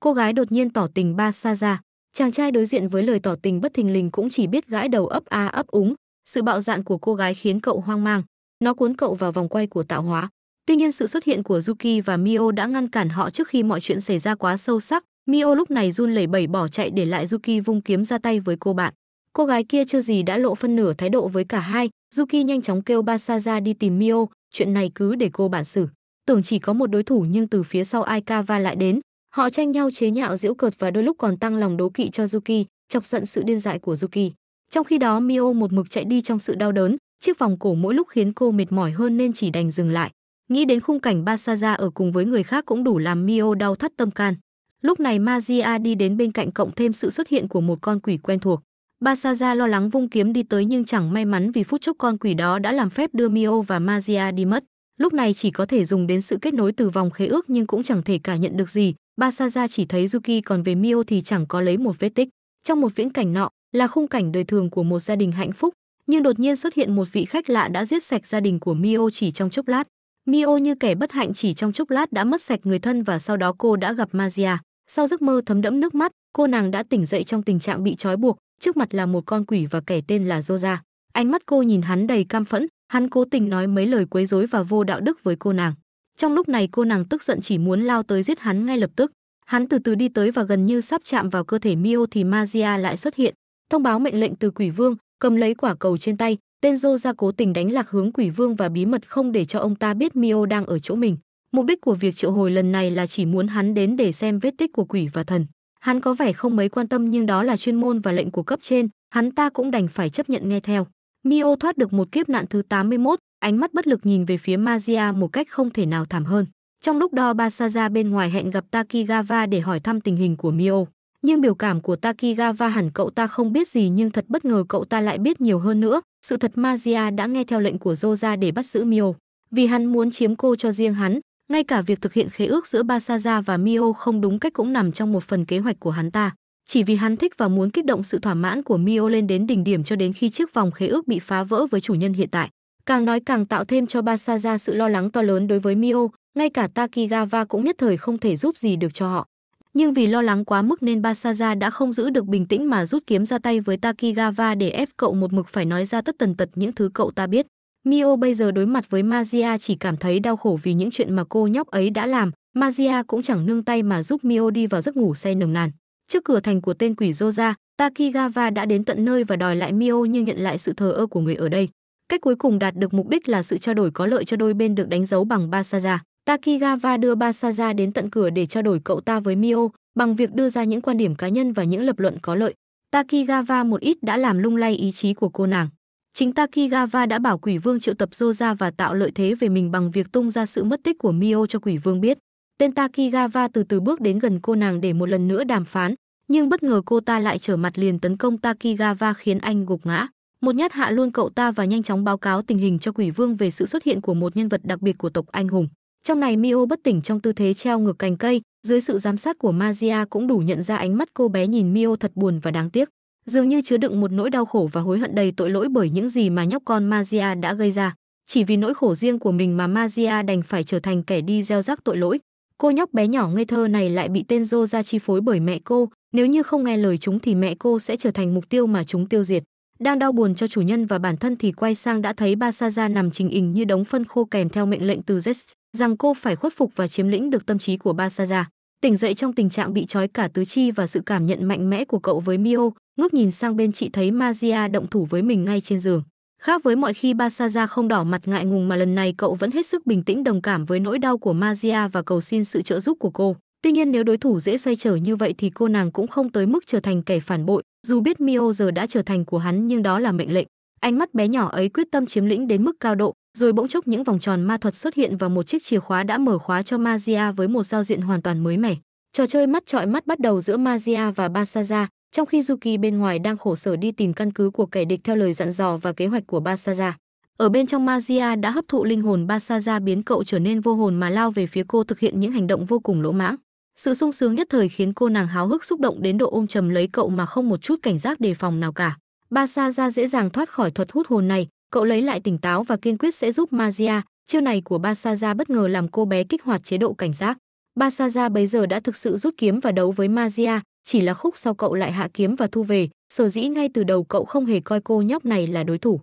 Cô gái đột nhiên tỏ tình Ba Ra. Chàng trai đối diện với lời tỏ tình bất thình lình cũng chỉ biết gãi đầu ấp a ấp úng. Sự bạo dạn của cô gái khiến cậu hoang mang. Nó cuốn cậu vào vòng quay của tạo hóa. Tuy nhiên sự xuất hiện của Yuki và Mio đã ngăn cản họ trước khi mọi chuyện xảy ra quá sâu sắc. Mio lúc này run lẩy bẩy bỏ chạy để lại Yuki vung kiếm ra tay với cô bạn. Cô gái kia chưa gì đã lộ phân nửa thái độ với cả hai, Yuki nhanh chóng kêu Basaza đi tìm Mio, chuyện này cứ để cô bạn xử. Tưởng chỉ có một đối thủ nhưng từ phía sau Aika va lại đến, họ tranh nhau chế nhạo diễu cợt và đôi lúc còn tăng lòng đố kỵ cho Yuki, chọc giận sự điên dại của Yuki. Trong khi đó Mio một mực chạy đi trong sự đau đớn, chiếc vòng cổ mỗi lúc khiến cô mệt mỏi hơn nên chỉ đành dừng lại. Nghĩ đến khung cảnh Basaja ở cùng với người khác cũng đủ làm Mio đau thắt tâm can. Lúc này Magia đi đến bên cạnh cộng thêm sự xuất hiện của một con quỷ quen thuộc. Basaja lo lắng vung kiếm đi tới nhưng chẳng may mắn vì phút chốc con quỷ đó đã làm phép đưa Mio và Magia đi mất. Lúc này chỉ có thể dùng đến sự kết nối từ vòng khế ước nhưng cũng chẳng thể cả nhận được gì. Basaja chỉ thấy Yuki còn về Mio thì chẳng có lấy một vết tích. Trong một viễn cảnh nọ là khung cảnh đời thường của một gia đình hạnh phúc, nhưng đột nhiên xuất hiện một vị khách lạ đã giết sạch gia đình của Mio chỉ trong chốc lát. Mio như kẻ bất hạnh chỉ trong chốc lát đã mất sạch người thân và sau đó cô đã gặp Magia. Sau giấc mơ thấm đẫm nước mắt, cô nàng đã tỉnh dậy trong tình trạng bị trói buộc, trước mặt là một con quỷ và kẻ tên là Zoza. Ánh mắt cô nhìn hắn đầy cam phẫn, hắn cố tình nói mấy lời quấy rối và vô đạo đức với cô nàng. Trong lúc này cô nàng tức giận chỉ muốn lao tới giết hắn ngay lập tức. Hắn từ từ đi tới và gần như sắp chạm vào cơ thể Mio thì Magia lại xuất hiện, thông báo mệnh lệnh từ quỷ vương, cầm lấy quả cầu trên tay, Tenzo ra cố tình đánh lạc hướng quỷ vương và bí mật không để cho ông ta biết Mio đang ở chỗ mình. Mục đích của việc triệu hồi lần này là chỉ muốn hắn đến để xem vết tích của quỷ và thần. Hắn có vẻ không mấy quan tâm nhưng đó là chuyên môn và lệnh của cấp trên, hắn ta cũng đành phải chấp nhận nghe theo. Mio thoát được một kiếp nạn thứ 81, ánh mắt bất lực nhìn về phía Magia một cách không thể nào thảm hơn. Trong lúc đó Basaza bên ngoài hẹn gặp Takigawa để hỏi thăm tình hình của Mio. Nhưng biểu cảm của Takigawa hẳn cậu ta không biết gì nhưng thật bất ngờ cậu ta lại biết nhiều hơn nữa. Sự thật Magia đã nghe theo lệnh của Zoja để bắt giữ Mio. Vì hắn muốn chiếm cô cho riêng hắn, ngay cả việc thực hiện khế ước giữa Basaja và Mio không đúng cách cũng nằm trong một phần kế hoạch của hắn ta. Chỉ vì hắn thích và muốn kích động sự thỏa mãn của Mio lên đến đỉnh điểm cho đến khi chiếc vòng khế ước bị phá vỡ với chủ nhân hiện tại. Càng nói càng tạo thêm cho Basaja sự lo lắng to lớn đối với Mio, ngay cả Takigawa cũng nhất thời không thể giúp gì được cho họ nhưng vì lo lắng quá mức nên Basaja đã không giữ được bình tĩnh mà rút kiếm ra tay với Takigava để ép cậu một mực phải nói ra tất tần tật những thứ cậu ta biết. Mio bây giờ đối mặt với Magia chỉ cảm thấy đau khổ vì những chuyện mà cô nhóc ấy đã làm, Magia cũng chẳng nương tay mà giúp Mio đi vào giấc ngủ say nồng nàn. Trước cửa thành của tên quỷ Roja, Takigava đã đến tận nơi và đòi lại Mio như nhận lại sự thờ ơ của người ở đây. Cách cuối cùng đạt được mục đích là sự trao đổi có lợi cho đôi bên được đánh dấu bằng Basaja. Takigawa đưa Basaja đến tận cửa để trao đổi cậu ta với Mio bằng việc đưa ra những quan điểm cá nhân và những lập luận có lợi. Takigawa một ít đã làm lung lay ý chí của cô nàng. Chính Takigawa đã bảo quỷ vương triệu tập Dô và tạo lợi thế về mình bằng việc tung ra sự mất tích của Mio cho quỷ vương biết. Tên Takigawa từ từ bước đến gần cô nàng để một lần nữa đàm phán, nhưng bất ngờ cô ta lại trở mặt liền tấn công Takigawa khiến anh gục ngã. Một nhát hạ luôn cậu ta và nhanh chóng báo cáo tình hình cho quỷ vương về sự xuất hiện của một nhân vật đặc biệt của tộc anh hùng. Trong này Mio bất tỉnh trong tư thế treo ngược cành cây, dưới sự giám sát của Magia cũng đủ nhận ra ánh mắt cô bé nhìn Mio thật buồn và đáng tiếc, dường như chứa đựng một nỗi đau khổ và hối hận đầy tội lỗi bởi những gì mà nhóc con Magia đã gây ra. Chỉ vì nỗi khổ riêng của mình mà Magia đành phải trở thành kẻ đi gieo rắc tội lỗi. Cô nhóc bé nhỏ ngây thơ này lại bị tên Rô ra chi phối bởi mẹ cô, nếu như không nghe lời chúng thì mẹ cô sẽ trở thành mục tiêu mà chúng tiêu diệt. Đang đau buồn cho chủ nhân và bản thân thì quay sang đã thấy Basaza nằm trình hình như đống phân khô kèm theo mệnh lệnh từ Zex rằng cô phải khuất phục và chiếm lĩnh được tâm trí của Basaja. Tỉnh dậy trong tình trạng bị trói cả tứ chi và sự cảm nhận mạnh mẽ của cậu với Mio, ngước nhìn sang bên chị thấy Magia động thủ với mình ngay trên giường. Khác với mọi khi Basaja không đỏ mặt ngại ngùng mà lần này cậu vẫn hết sức bình tĩnh đồng cảm với nỗi đau của Magia và cầu xin sự trợ giúp của cô. Tuy nhiên nếu đối thủ dễ xoay trở như vậy thì cô nàng cũng không tới mức trở thành kẻ phản bội, dù biết Mio giờ đã trở thành của hắn nhưng đó là mệnh lệnh. Ánh mắt bé nhỏ ấy quyết tâm chiếm lĩnh đến mức cao độ, rồi bỗng chốc những vòng tròn ma thuật xuất hiện và một chiếc chìa khóa đã mở khóa cho Magia với một giao diện hoàn toàn mới mẻ. Trò chơi mắt trọi mắt bắt đầu giữa Magia và Basaza, trong khi Yuki bên ngoài đang khổ sở đi tìm căn cứ của kẻ địch theo lời dặn dò và kế hoạch của Basaza. Ở bên trong Magia đã hấp thụ linh hồn Basaza biến cậu trở nên vô hồn mà lao về phía cô thực hiện những hành động vô cùng lỗ mãng. Sự sung sướng nhất thời khiến cô nàng háo hức xúc động đến độ ôm chầm lấy cậu mà không một chút cảnh giác đề phòng nào cả. Barca ra dễ dàng thoát khỏi thuật hút hồn này, cậu lấy lại tỉnh táo và kiên quyết sẽ giúp Magia. Chiêu này của Barca ra bất ngờ làm cô bé kích hoạt chế độ cảnh giác. Barca ra bấy giờ đã thực sự rút kiếm và đấu với Magia, chỉ là khúc sau cậu lại hạ kiếm và thu về, sở dĩ ngay từ đầu cậu không hề coi cô nhóc này là đối thủ.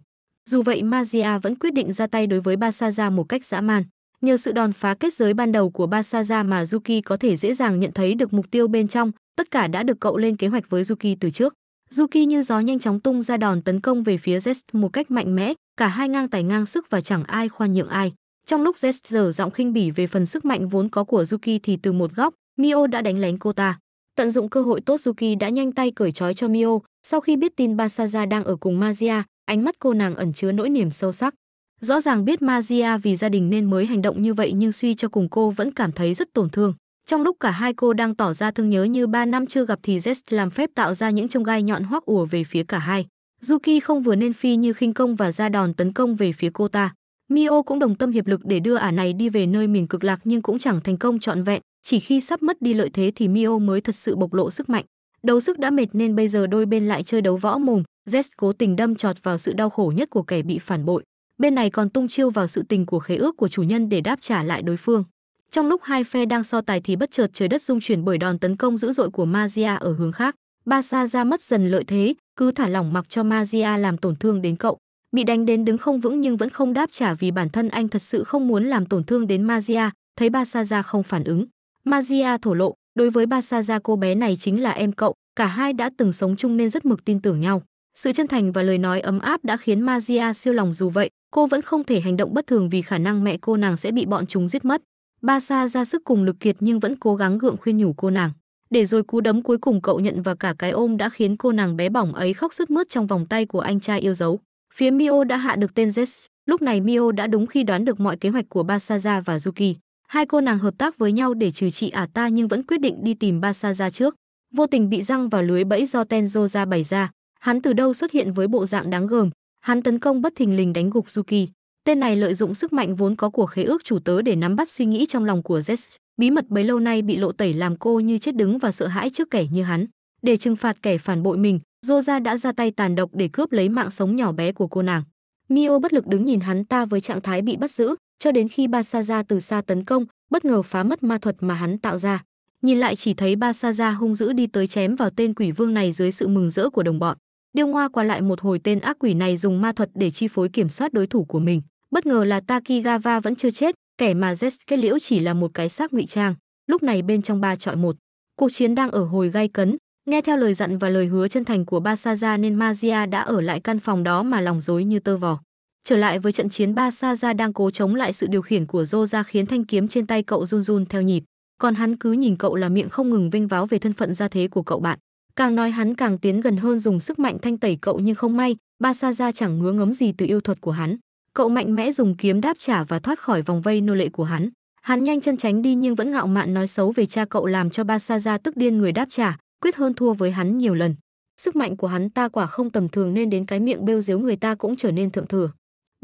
Dù vậy Magia vẫn quyết định ra tay đối với Basaja một cách dã man. Nhờ sự đòn phá kết giới ban đầu của Basaja mà Yuki có thể dễ dàng nhận thấy được mục tiêu bên trong, tất cả đã được cậu lên kế hoạch với Yuki từ trước. Yuki như gió nhanh chóng tung ra đòn tấn công về phía Zest một cách mạnh mẽ, cả hai ngang tài ngang sức và chẳng ai khoan nhượng ai. Trong lúc Zest dở giọng khinh bỉ về phần sức mạnh vốn có của Yuki thì từ một góc, Mio đã đánh lén cô ta. Tận dụng cơ hội tốt Yuki đã nhanh tay cởi trói cho Mio, sau khi biết tin Basaja đang ở cùng Magia, ánh mắt cô nàng ẩn chứa nỗi niềm sâu sắc. Rõ ràng biết Magia vì gia đình nên mới hành động như vậy nhưng suy cho cùng cô vẫn cảm thấy rất tổn thương. Trong lúc cả hai cô đang tỏ ra thương nhớ như ba năm chưa gặp thì Zest làm phép tạo ra những trông gai nhọn hoắc ùa về phía cả hai. Yuki không vừa nên phi như khinh công và ra đòn tấn công về phía cô ta. Mio cũng đồng tâm hiệp lực để đưa ả này đi về nơi miền cực lạc nhưng cũng chẳng thành công trọn vẹn, chỉ khi sắp mất đi lợi thế thì Mio mới thật sự bộc lộ sức mạnh. Đấu sức đã mệt nên bây giờ đôi bên lại chơi đấu võ mồm, Zest cố tình đâm trọt vào sự đau khổ nhất của kẻ bị phản bội. Bên này còn tung chiêu vào sự tình của khế ước của chủ nhân để đáp trả lại đối phương. Trong lúc hai phe đang so tài thì bất chợt trời đất rung chuyển bởi đòn tấn công dữ dội của Magia ở hướng khác. Barca ra mất dần lợi thế, cứ thả lỏng mặc cho Magia làm tổn thương đến cậu. Bị đánh đến đứng không vững nhưng vẫn không đáp trả vì bản thân anh thật sự không muốn làm tổn thương đến Magia, thấy Barca ra không phản ứng. Magia thổ lộ, đối với Barca ra cô bé này chính là em cậu, cả hai đã từng sống chung nên rất mực tin tưởng nhau. Sự chân thành và lời nói ấm áp đã khiến Magia siêu lòng dù vậy, cô vẫn không thể hành động bất thường vì khả năng mẹ cô nàng sẽ bị bọn chúng giết mất. Ba Sa ra sức cùng lực kiệt nhưng vẫn cố gắng gượng khuyên nhủ cô nàng. Để rồi cú đấm cuối cùng cậu nhận và cả cái ôm đã khiến cô nàng bé bỏng ấy khóc sướt mướt trong vòng tay của anh trai yêu dấu. Phía Mio đã hạ được tên Zes. Lúc này Mio đã đúng khi đoán được mọi kế hoạch của Basaza và Yuki. Hai cô nàng hợp tác với nhau để trừ trị ả ta nhưng vẫn quyết định đi tìm Basaza trước. Vô tình bị răng vào lưới bẫy do Tenzo ra bày ra. Hắn từ đâu xuất hiện với bộ dạng đáng gờm. Hắn tấn công bất thình lình đánh gục Yuki. Tên này lợi dụng sức mạnh vốn có của khế ước chủ tớ để nắm bắt suy nghĩ trong lòng của Jess. Bí mật bấy lâu nay bị lộ tẩy làm cô như chết đứng và sợ hãi trước kẻ như hắn. Để trừng phạt kẻ phản bội mình, Rosa đã ra tay tàn độc để cướp lấy mạng sống nhỏ bé của cô nàng. Mio bất lực đứng nhìn hắn ta với trạng thái bị bắt giữ, cho đến khi Basaja từ xa tấn công, bất ngờ phá mất ma thuật mà hắn tạo ra. Nhìn lại chỉ thấy Basaja hung dữ đi tới chém vào tên quỷ vương này dưới sự mừng rỡ của đồng bọn. Điêu Ngoa qua lại một hồi tên ác quỷ này dùng ma thuật để chi phối kiểm soát đối thủ của mình. Bất ngờ là Takigava vẫn chưa chết, kẻ mà Z kết liễu chỉ là một cái xác ngụy trang. Lúc này bên trong ba trọi một, cuộc chiến đang ở hồi gai cấn. Nghe theo lời dặn và lời hứa chân thành của Basaja nên Mazia đã ở lại căn phòng đó mà lòng dối như tơ vò. Trở lại với trận chiến Basaja đang cố chống lại sự điều khiển của Roja khiến thanh kiếm trên tay cậu run run theo nhịp, còn hắn cứ nhìn cậu là miệng không ngừng vênh váo về thân phận gia thế của cậu bạn. Càng nói hắn càng tiến gần hơn dùng sức mạnh thanh tẩy cậu nhưng không may, Basaja chẳng ngứa ngấm gì từ yêu thuật của hắn. Cậu mạnh mẽ dùng kiếm đáp trả và thoát khỏi vòng vây nô lệ của hắn. Hắn nhanh chân tránh đi nhưng vẫn ngạo mạn nói xấu về cha cậu làm cho Basaja tức điên người đáp trả, quyết hơn thua với hắn nhiều lần. Sức mạnh của hắn ta quả không tầm thường nên đến cái miệng bêu diếu người ta cũng trở nên thượng thừa.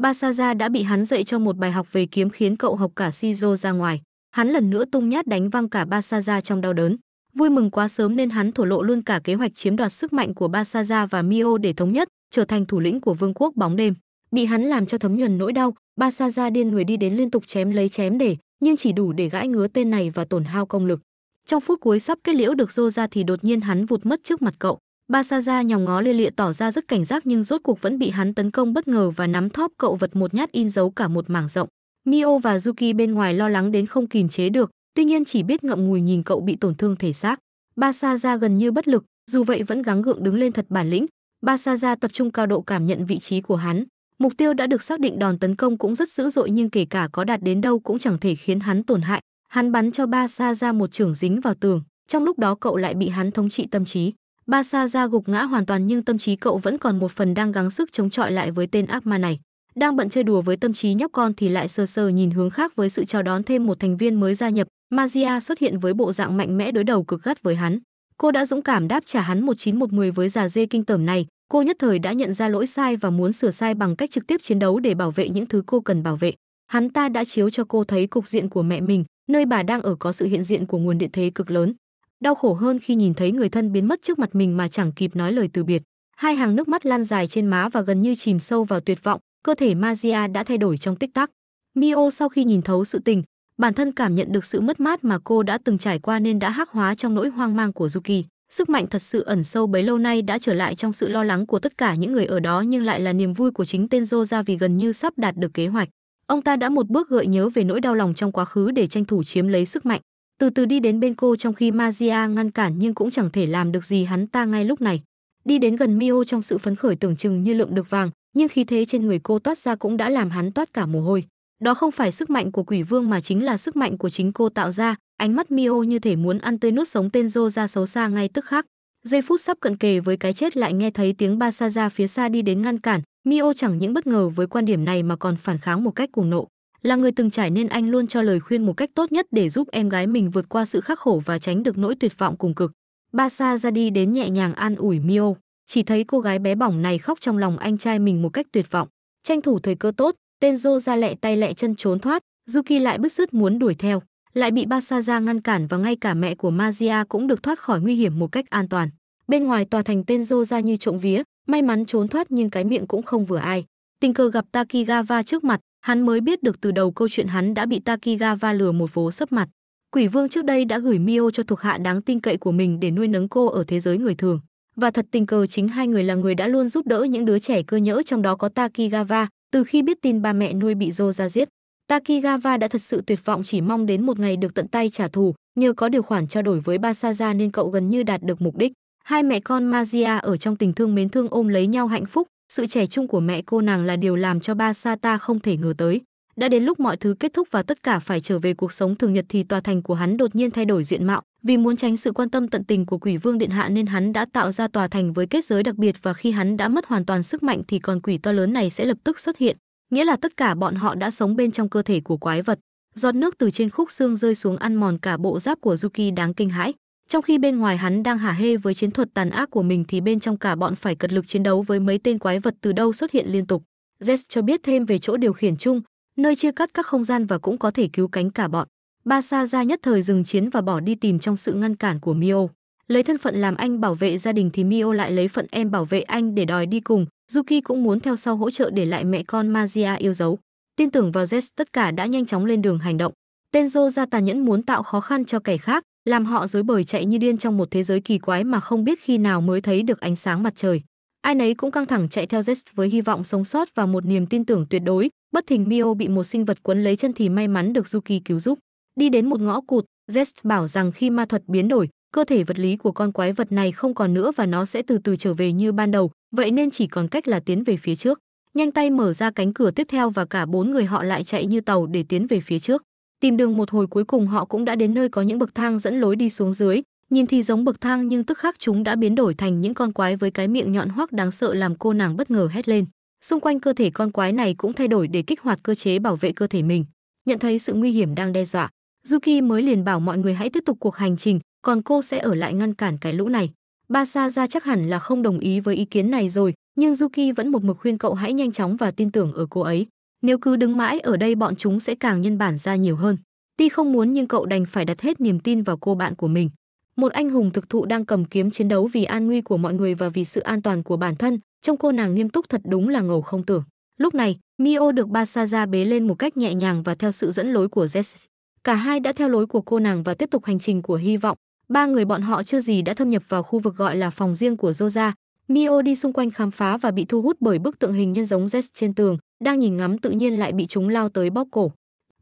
Basaja đã bị hắn dạy cho một bài học về kiếm khiến cậu học cả Shizo ra ngoài. Hắn lần nữa tung nhát đánh văng cả Basaja trong đau đớn. Vui mừng quá sớm nên hắn thổ lộ luôn cả kế hoạch chiếm đoạt sức mạnh của Basaja và Mio để thống nhất, trở thành thủ lĩnh của vương quốc bóng đêm bị hắn làm cho thấm nhuần nỗi đau ba sa ra điên người đi đến liên tục chém lấy chém để nhưng chỉ đủ để gãi ngứa tên này và tổn hao công lực trong phút cuối sắp kết liễu được dô ra thì đột nhiên hắn vụt mất trước mặt cậu ba sa ra nhòng ngó lia lịa tỏ ra rất cảnh giác nhưng rốt cuộc vẫn bị hắn tấn công bất ngờ và nắm thóp cậu vật một nhát in dấu cả một mảng rộng mio và yuki bên ngoài lo lắng đến không kìm chế được tuy nhiên chỉ biết ngậm ngùi nhìn cậu bị tổn thương thể xác ba sa ra gần như bất lực dù vậy vẫn gắng gượng đứng lên thật bản lĩnh ba sa ra tập trung cao độ cảm nhận vị trí của hắn Mục tiêu đã được xác định đòn tấn công cũng rất dữ dội nhưng kể cả có đạt đến đâu cũng chẳng thể khiến hắn tổn hại. Hắn bắn cho Ba Sa ra một chưởng dính vào tường, trong lúc đó cậu lại bị hắn thống trị tâm trí. Ba Sa ra gục ngã hoàn toàn nhưng tâm trí cậu vẫn còn một phần đang gắng sức chống chọi lại với tên ác ma này. Đang bận chơi đùa với tâm trí nhóc con thì lại sơ sơ nhìn hướng khác với sự chào đón thêm một thành viên mới gia nhập. Magia xuất hiện với bộ dạng mạnh mẽ đối đầu cực gắt với hắn. Cô đã dũng cảm đáp trả hắn một chín một mười với già dê kinh tởm này, cô nhất thời đã nhận ra lỗi sai và muốn sửa sai bằng cách trực tiếp chiến đấu để bảo vệ những thứ cô cần bảo vệ. Hắn ta đã chiếu cho cô thấy cục diện của mẹ mình, nơi bà đang ở có sự hiện diện của nguồn điện thế cực lớn. Đau khổ hơn khi nhìn thấy người thân biến mất trước mặt mình mà chẳng kịp nói lời từ biệt. Hai hàng nước mắt lan dài trên má và gần như chìm sâu vào tuyệt vọng, cơ thể Magia đã thay đổi trong tích tắc. Mio sau khi nhìn thấu sự tình, bản thân cảm nhận được sự mất mát mà cô đã từng trải qua nên đã hắc hóa trong nỗi hoang mang của Yuki. Sức mạnh thật sự ẩn sâu bấy lâu nay đã trở lại trong sự lo lắng của tất cả những người ở đó nhưng lại là niềm vui của chính tên Dô ra vì gần như sắp đạt được kế hoạch. Ông ta đã một bước gợi nhớ về nỗi đau lòng trong quá khứ để tranh thủ chiếm lấy sức mạnh. Từ từ đi đến bên cô trong khi Magia ngăn cản nhưng cũng chẳng thể làm được gì hắn ta ngay lúc này. Đi đến gần Mio trong sự phấn khởi tưởng chừng như lượm được vàng, nhưng khí thế trên người cô toát ra cũng đã làm hắn toát cả mồ hôi. Đó không phải sức mạnh của quỷ vương mà chính là sức mạnh của chính cô tạo ra, ánh mắt Mio như thể muốn ăn tươi nuốt sống tên Rô ra xấu xa ngay tức khắc. Giây phút sắp cận kề với cái chết lại nghe thấy tiếng ba sa ra phía xa đi đến ngăn cản, Mio chẳng những bất ngờ với quan điểm này mà còn phản kháng một cách cuồng nộ. Là người từng trải nên anh luôn cho lời khuyên một cách tốt nhất để giúp em gái mình vượt qua sự khắc khổ và tránh được nỗi tuyệt vọng cùng cực. Ba Sa ra đi đến nhẹ nhàng an ủi Mio, chỉ thấy cô gái bé bỏng này khóc trong lòng anh trai mình một cách tuyệt vọng. Tranh thủ thời cơ tốt, Tên Tenzo ra lẹ tay lẹ chân trốn thoát, Yuki lại bứt rứt muốn đuổi theo, lại bị Basaja ngăn cản và ngay cả mẹ của Magia cũng được thoát khỏi nguy hiểm một cách an toàn. Bên ngoài tòa thành tên Tenzo ra như trộm vía, may mắn trốn thoát nhưng cái miệng cũng không vừa ai. Tình cờ gặp Takigawa trước mặt, hắn mới biết được từ đầu câu chuyện hắn đã bị Takigawa lừa một vố sấp mặt. Quỷ vương trước đây đã gửi Mio cho thuộc hạ đáng tin cậy của mình để nuôi nấng cô ở thế giới người thường. Và thật tình cờ chính hai người là người đã luôn giúp đỡ những đứa trẻ cơ nhỡ trong đó có Takigawa, từ khi biết tin ba mẹ nuôi bị Rô ra giết, Takigawa đã thật sự tuyệt vọng chỉ mong đến một ngày được tận tay trả thù, nhờ có điều khoản trao đổi với Basaza nên cậu gần như đạt được mục đích. Hai mẹ con Magia ở trong tình thương mến thương ôm lấy nhau hạnh phúc, sự trẻ trung của mẹ cô nàng là điều làm cho Basata không thể ngờ tới đã đến lúc mọi thứ kết thúc và tất cả phải trở về cuộc sống thường nhật thì tòa thành của hắn đột nhiên thay đổi diện mạo vì muốn tránh sự quan tâm tận tình của quỷ vương điện hạ nên hắn đã tạo ra tòa thành với kết giới đặc biệt và khi hắn đã mất hoàn toàn sức mạnh thì con quỷ to lớn này sẽ lập tức xuất hiện nghĩa là tất cả bọn họ đã sống bên trong cơ thể của quái vật giọt nước từ trên khúc xương rơi xuống ăn mòn cả bộ giáp của Yuki đáng kinh hãi. Trong khi bên ngoài hắn đang hả hê với chiến thuật tàn ác của mình thì bên trong cả bọn phải cật lực chiến đấu với mấy tên quái vật từ đâu xuất hiện liên tục. Jess cho biết thêm về chỗ điều khiển chung, nơi chia cắt các không gian và cũng có thể cứu cánh cả bọn. Ba Sa Gia nhất thời dừng chiến và bỏ đi tìm trong sự ngăn cản của Mio. Lấy thân phận làm anh bảo vệ gia đình thì Mio lại lấy phận em bảo vệ anh để đòi đi cùng, Yuki cũng muốn theo sau hỗ trợ để lại mẹ con Magia yêu dấu. Tin tưởng vào Zest tất cả đã nhanh chóng lên đường hành động. Tenzo ra tàn nhẫn muốn tạo khó khăn cho kẻ khác, làm họ dối bời chạy như điên trong một thế giới kỳ quái mà không biết khi nào mới thấy được ánh sáng mặt trời. Ai nấy cũng căng thẳng chạy theo Zeus với hy vọng sống sót và một niềm tin tưởng tuyệt đối. Bất thình Mio bị một sinh vật quấn lấy chân thì may mắn được Yuki cứu giúp. Đi đến một ngõ cụt, Zeus bảo rằng khi ma thuật biến đổi, cơ thể vật lý của con quái vật này không còn nữa và nó sẽ từ từ trở về như ban đầu, vậy nên chỉ còn cách là tiến về phía trước. Nhanh tay mở ra cánh cửa tiếp theo và cả bốn người họ lại chạy như tàu để tiến về phía trước. Tìm đường một hồi cuối cùng họ cũng đã đến nơi có những bậc thang dẫn lối đi xuống dưới, Nhìn thì giống bậc thang nhưng tức khắc chúng đã biến đổi thành những con quái với cái miệng nhọn hoắc đáng sợ làm cô nàng bất ngờ hét lên. Xung quanh cơ thể con quái này cũng thay đổi để kích hoạt cơ chế bảo vệ cơ thể mình. Nhận thấy sự nguy hiểm đang đe dọa, Yuki mới liền bảo mọi người hãy tiếp tục cuộc hành trình, còn cô sẽ ở lại ngăn cản cái lũ này. Ba Sa ra chắc hẳn là không đồng ý với ý kiến này rồi, nhưng Yuki vẫn một mực khuyên cậu hãy nhanh chóng và tin tưởng ở cô ấy. Nếu cứ đứng mãi ở đây bọn chúng sẽ càng nhân bản ra nhiều hơn. Tuy không muốn nhưng cậu đành phải đặt hết niềm tin vào cô bạn của mình một anh hùng thực thụ đang cầm kiếm chiến đấu vì an nguy của mọi người và vì sự an toàn của bản thân trong cô nàng nghiêm túc thật đúng là ngầu không tưởng lúc này mio được basaja bế lên một cách nhẹ nhàng và theo sự dẫn lối của jess cả hai đã theo lối của cô nàng và tiếp tục hành trình của hy vọng ba người bọn họ chưa gì đã thâm nhập vào khu vực gọi là phòng riêng của rosa mio đi xung quanh khám phá và bị thu hút bởi bức tượng hình nhân giống jess trên tường đang nhìn ngắm tự nhiên lại bị chúng lao tới bóp cổ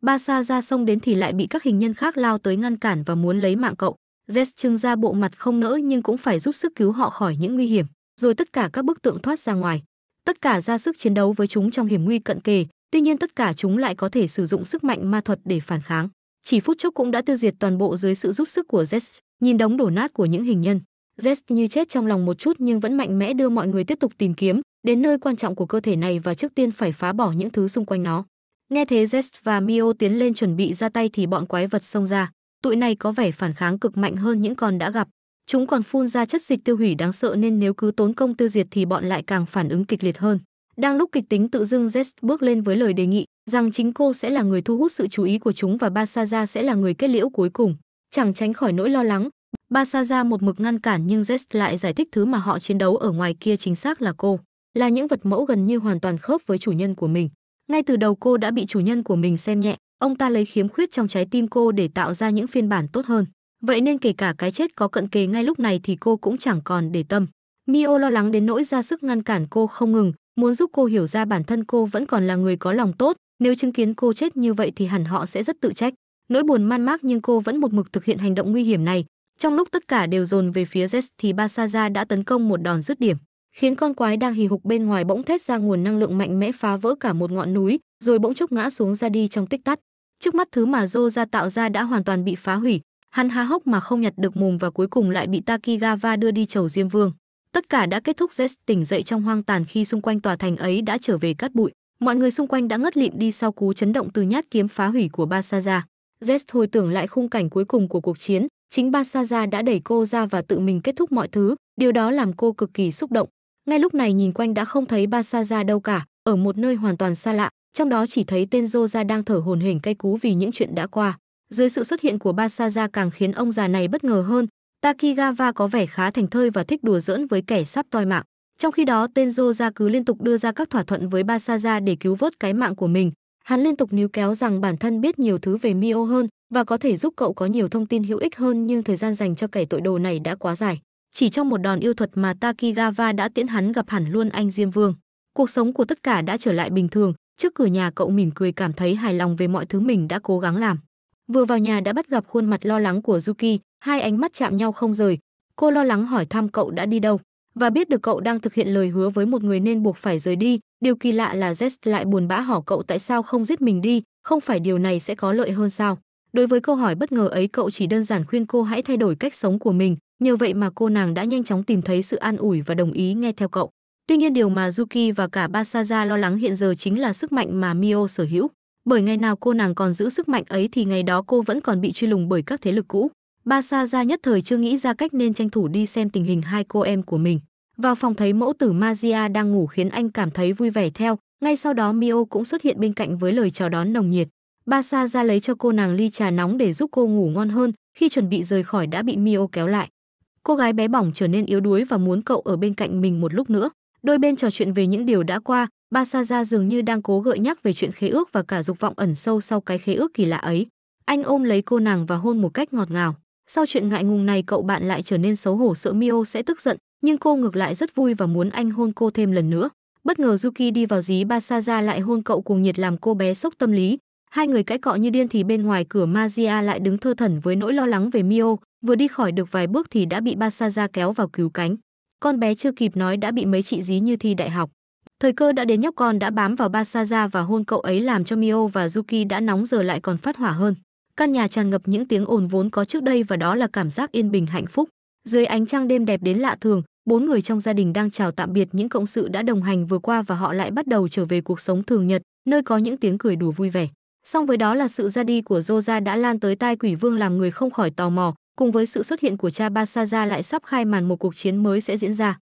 basaja xông đến thì lại bị các hình nhân khác lao tới ngăn cản và muốn lấy mạng cậu Zed trưng ra bộ mặt không nỡ nhưng cũng phải giúp sức cứu họ khỏi những nguy hiểm, rồi tất cả các bức tượng thoát ra ngoài. Tất cả ra sức chiến đấu với chúng trong hiểm nguy cận kề, tuy nhiên tất cả chúng lại có thể sử dụng sức mạnh ma thuật để phản kháng. Chỉ phút chốc cũng đã tiêu diệt toàn bộ dưới sự giúp sức của Zed, nhìn đống đổ nát của những hình nhân. Zed như chết trong lòng một chút nhưng vẫn mạnh mẽ đưa mọi người tiếp tục tìm kiếm, đến nơi quan trọng của cơ thể này và trước tiên phải phá bỏ những thứ xung quanh nó. Nghe thế Zest và Mio tiến lên chuẩn bị ra tay thì bọn quái vật xông ra tụi này có vẻ phản kháng cực mạnh hơn những con đã gặp. Chúng còn phun ra chất dịch tiêu hủy đáng sợ nên nếu cứ tốn công tiêu diệt thì bọn lại càng phản ứng kịch liệt hơn. Đang lúc kịch tính tự dưng Zest bước lên với lời đề nghị rằng chính cô sẽ là người thu hút sự chú ý của chúng và Basaza sẽ là người kết liễu cuối cùng. Chẳng tránh khỏi nỗi lo lắng, Basaza một mực ngăn cản nhưng Zest lại giải thích thứ mà họ chiến đấu ở ngoài kia chính xác là cô, là những vật mẫu gần như hoàn toàn khớp với chủ nhân của mình. Ngay từ đầu cô đã bị chủ nhân của mình xem nhẹ, ông ta lấy khiếm khuyết trong trái tim cô để tạo ra những phiên bản tốt hơn. Vậy nên kể cả cái chết có cận kề ngay lúc này thì cô cũng chẳng còn để tâm. Mio lo lắng đến nỗi ra sức ngăn cản cô không ngừng, muốn giúp cô hiểu ra bản thân cô vẫn còn là người có lòng tốt, nếu chứng kiến cô chết như vậy thì hẳn họ sẽ rất tự trách. Nỗi buồn man mác nhưng cô vẫn một mực thực hiện hành động nguy hiểm này. Trong lúc tất cả đều dồn về phía Zest thì Basaja đã tấn công một đòn dứt điểm, khiến con quái đang hì hục bên ngoài bỗng thét ra nguồn năng lượng mạnh mẽ phá vỡ cả một ngọn núi, rồi bỗng chốc ngã xuống ra đi trong tích tắc. Trước mắt thứ mà Dô ra tạo ra đã hoàn toàn bị phá hủy, hắn há hốc mà không nhặt được mồm và cuối cùng lại bị Takigava đưa đi chầu Diêm Vương. Tất cả đã kết thúc Zest tỉnh dậy trong hoang tàn khi xung quanh tòa thành ấy đã trở về cát bụi. Mọi người xung quanh đã ngất lịm đi sau cú chấn động từ nhát kiếm phá hủy của Basaza. Zest hồi tưởng lại khung cảnh cuối cùng của cuộc chiến, chính Basaza đã đẩy cô ra và tự mình kết thúc mọi thứ, điều đó làm cô cực kỳ xúc động. Ngay lúc này nhìn quanh đã không thấy Basaza đâu cả, ở một nơi hoàn toàn xa lạ, trong đó chỉ thấy tên Roja đang thở hồn hển cay cú vì những chuyện đã qua. Dưới sự xuất hiện của Basaja càng khiến ông già này bất ngờ hơn, Takigawa có vẻ khá thành thơi và thích đùa giỡn với kẻ sắp toi mạng. Trong khi đó, tên Roja cứ liên tục đưa ra các thỏa thuận với Basaja để cứu vớt cái mạng của mình. Hắn liên tục níu kéo rằng bản thân biết nhiều thứ về Mio hơn và có thể giúp cậu có nhiều thông tin hữu ích hơn nhưng thời gian dành cho kẻ tội đồ này đã quá dài. Chỉ trong một đòn yêu thuật mà Takigawa đã tiễn hắn gặp hẳn luôn anh Diêm Vương. Cuộc sống của tất cả đã trở lại bình thường, Trước cửa nhà cậu mỉm cười cảm thấy hài lòng về mọi thứ mình đã cố gắng làm. Vừa vào nhà đã bắt gặp khuôn mặt lo lắng của Yuki, hai ánh mắt chạm nhau không rời. Cô lo lắng hỏi thăm cậu đã đi đâu và biết được cậu đang thực hiện lời hứa với một người nên buộc phải rời đi. Điều kỳ lạ là Zest lại buồn bã hỏi cậu tại sao không giết mình đi, không phải điều này sẽ có lợi hơn sao? Đối với câu hỏi bất ngờ ấy cậu chỉ đơn giản khuyên cô hãy thay đổi cách sống của mình, nhờ vậy mà cô nàng đã nhanh chóng tìm thấy sự an ủi và đồng ý nghe theo cậu. Tuy nhiên điều mà Yuki và cả Basaja lo lắng hiện giờ chính là sức mạnh mà Mio sở hữu. Bởi ngày nào cô nàng còn giữ sức mạnh ấy thì ngày đó cô vẫn còn bị truy lùng bởi các thế lực cũ. Basaja nhất thời chưa nghĩ ra cách nên tranh thủ đi xem tình hình hai cô em của mình. Vào phòng thấy mẫu tử Magia đang ngủ khiến anh cảm thấy vui vẻ theo, ngay sau đó Mio cũng xuất hiện bên cạnh với lời chào đón nồng nhiệt. Basa lấy cho cô nàng ly trà nóng để giúp cô ngủ ngon hơn, khi chuẩn bị rời khỏi đã bị Mio kéo lại. Cô gái bé bỏng trở nên yếu đuối và muốn cậu ở bên cạnh mình một lúc nữa. Đôi bên trò chuyện về những điều đã qua, Basaja dường như đang cố gợi nhắc về chuyện khế ước và cả dục vọng ẩn sâu sau cái khế ước kỳ lạ ấy. Anh ôm lấy cô nàng và hôn một cách ngọt ngào. Sau chuyện ngại ngùng này cậu bạn lại trở nên xấu hổ sợ Mio sẽ tức giận, nhưng cô ngược lại rất vui và muốn anh hôn cô thêm lần nữa. Bất ngờ Yuki đi vào dí Basaja lại hôn cậu cùng nhiệt làm cô bé sốc tâm lý. Hai người cãi cọ như điên thì bên ngoài cửa Mazia lại đứng thơ thẩn với nỗi lo lắng về Mio, vừa đi khỏi được vài bước thì đã bị Basaja kéo vào cứu cánh con bé chưa kịp nói đã bị mấy chị dí như thi đại học. Thời cơ đã đến nhóc con đã bám vào Basaza và hôn cậu ấy làm cho Mio và Yuki đã nóng giờ lại còn phát hỏa hơn. Căn nhà tràn ngập những tiếng ồn vốn có trước đây và đó là cảm giác yên bình hạnh phúc. Dưới ánh trăng đêm đẹp đến lạ thường, bốn người trong gia đình đang chào tạm biệt những cộng sự đã đồng hành vừa qua và họ lại bắt đầu trở về cuộc sống thường nhật, nơi có những tiếng cười đùa vui vẻ. Song với đó là sự ra đi của Rosa đã lan tới tai quỷ vương làm người không khỏi tò mò, cùng với sự xuất hiện của cha Basaja lại sắp khai màn một cuộc chiến mới sẽ diễn ra.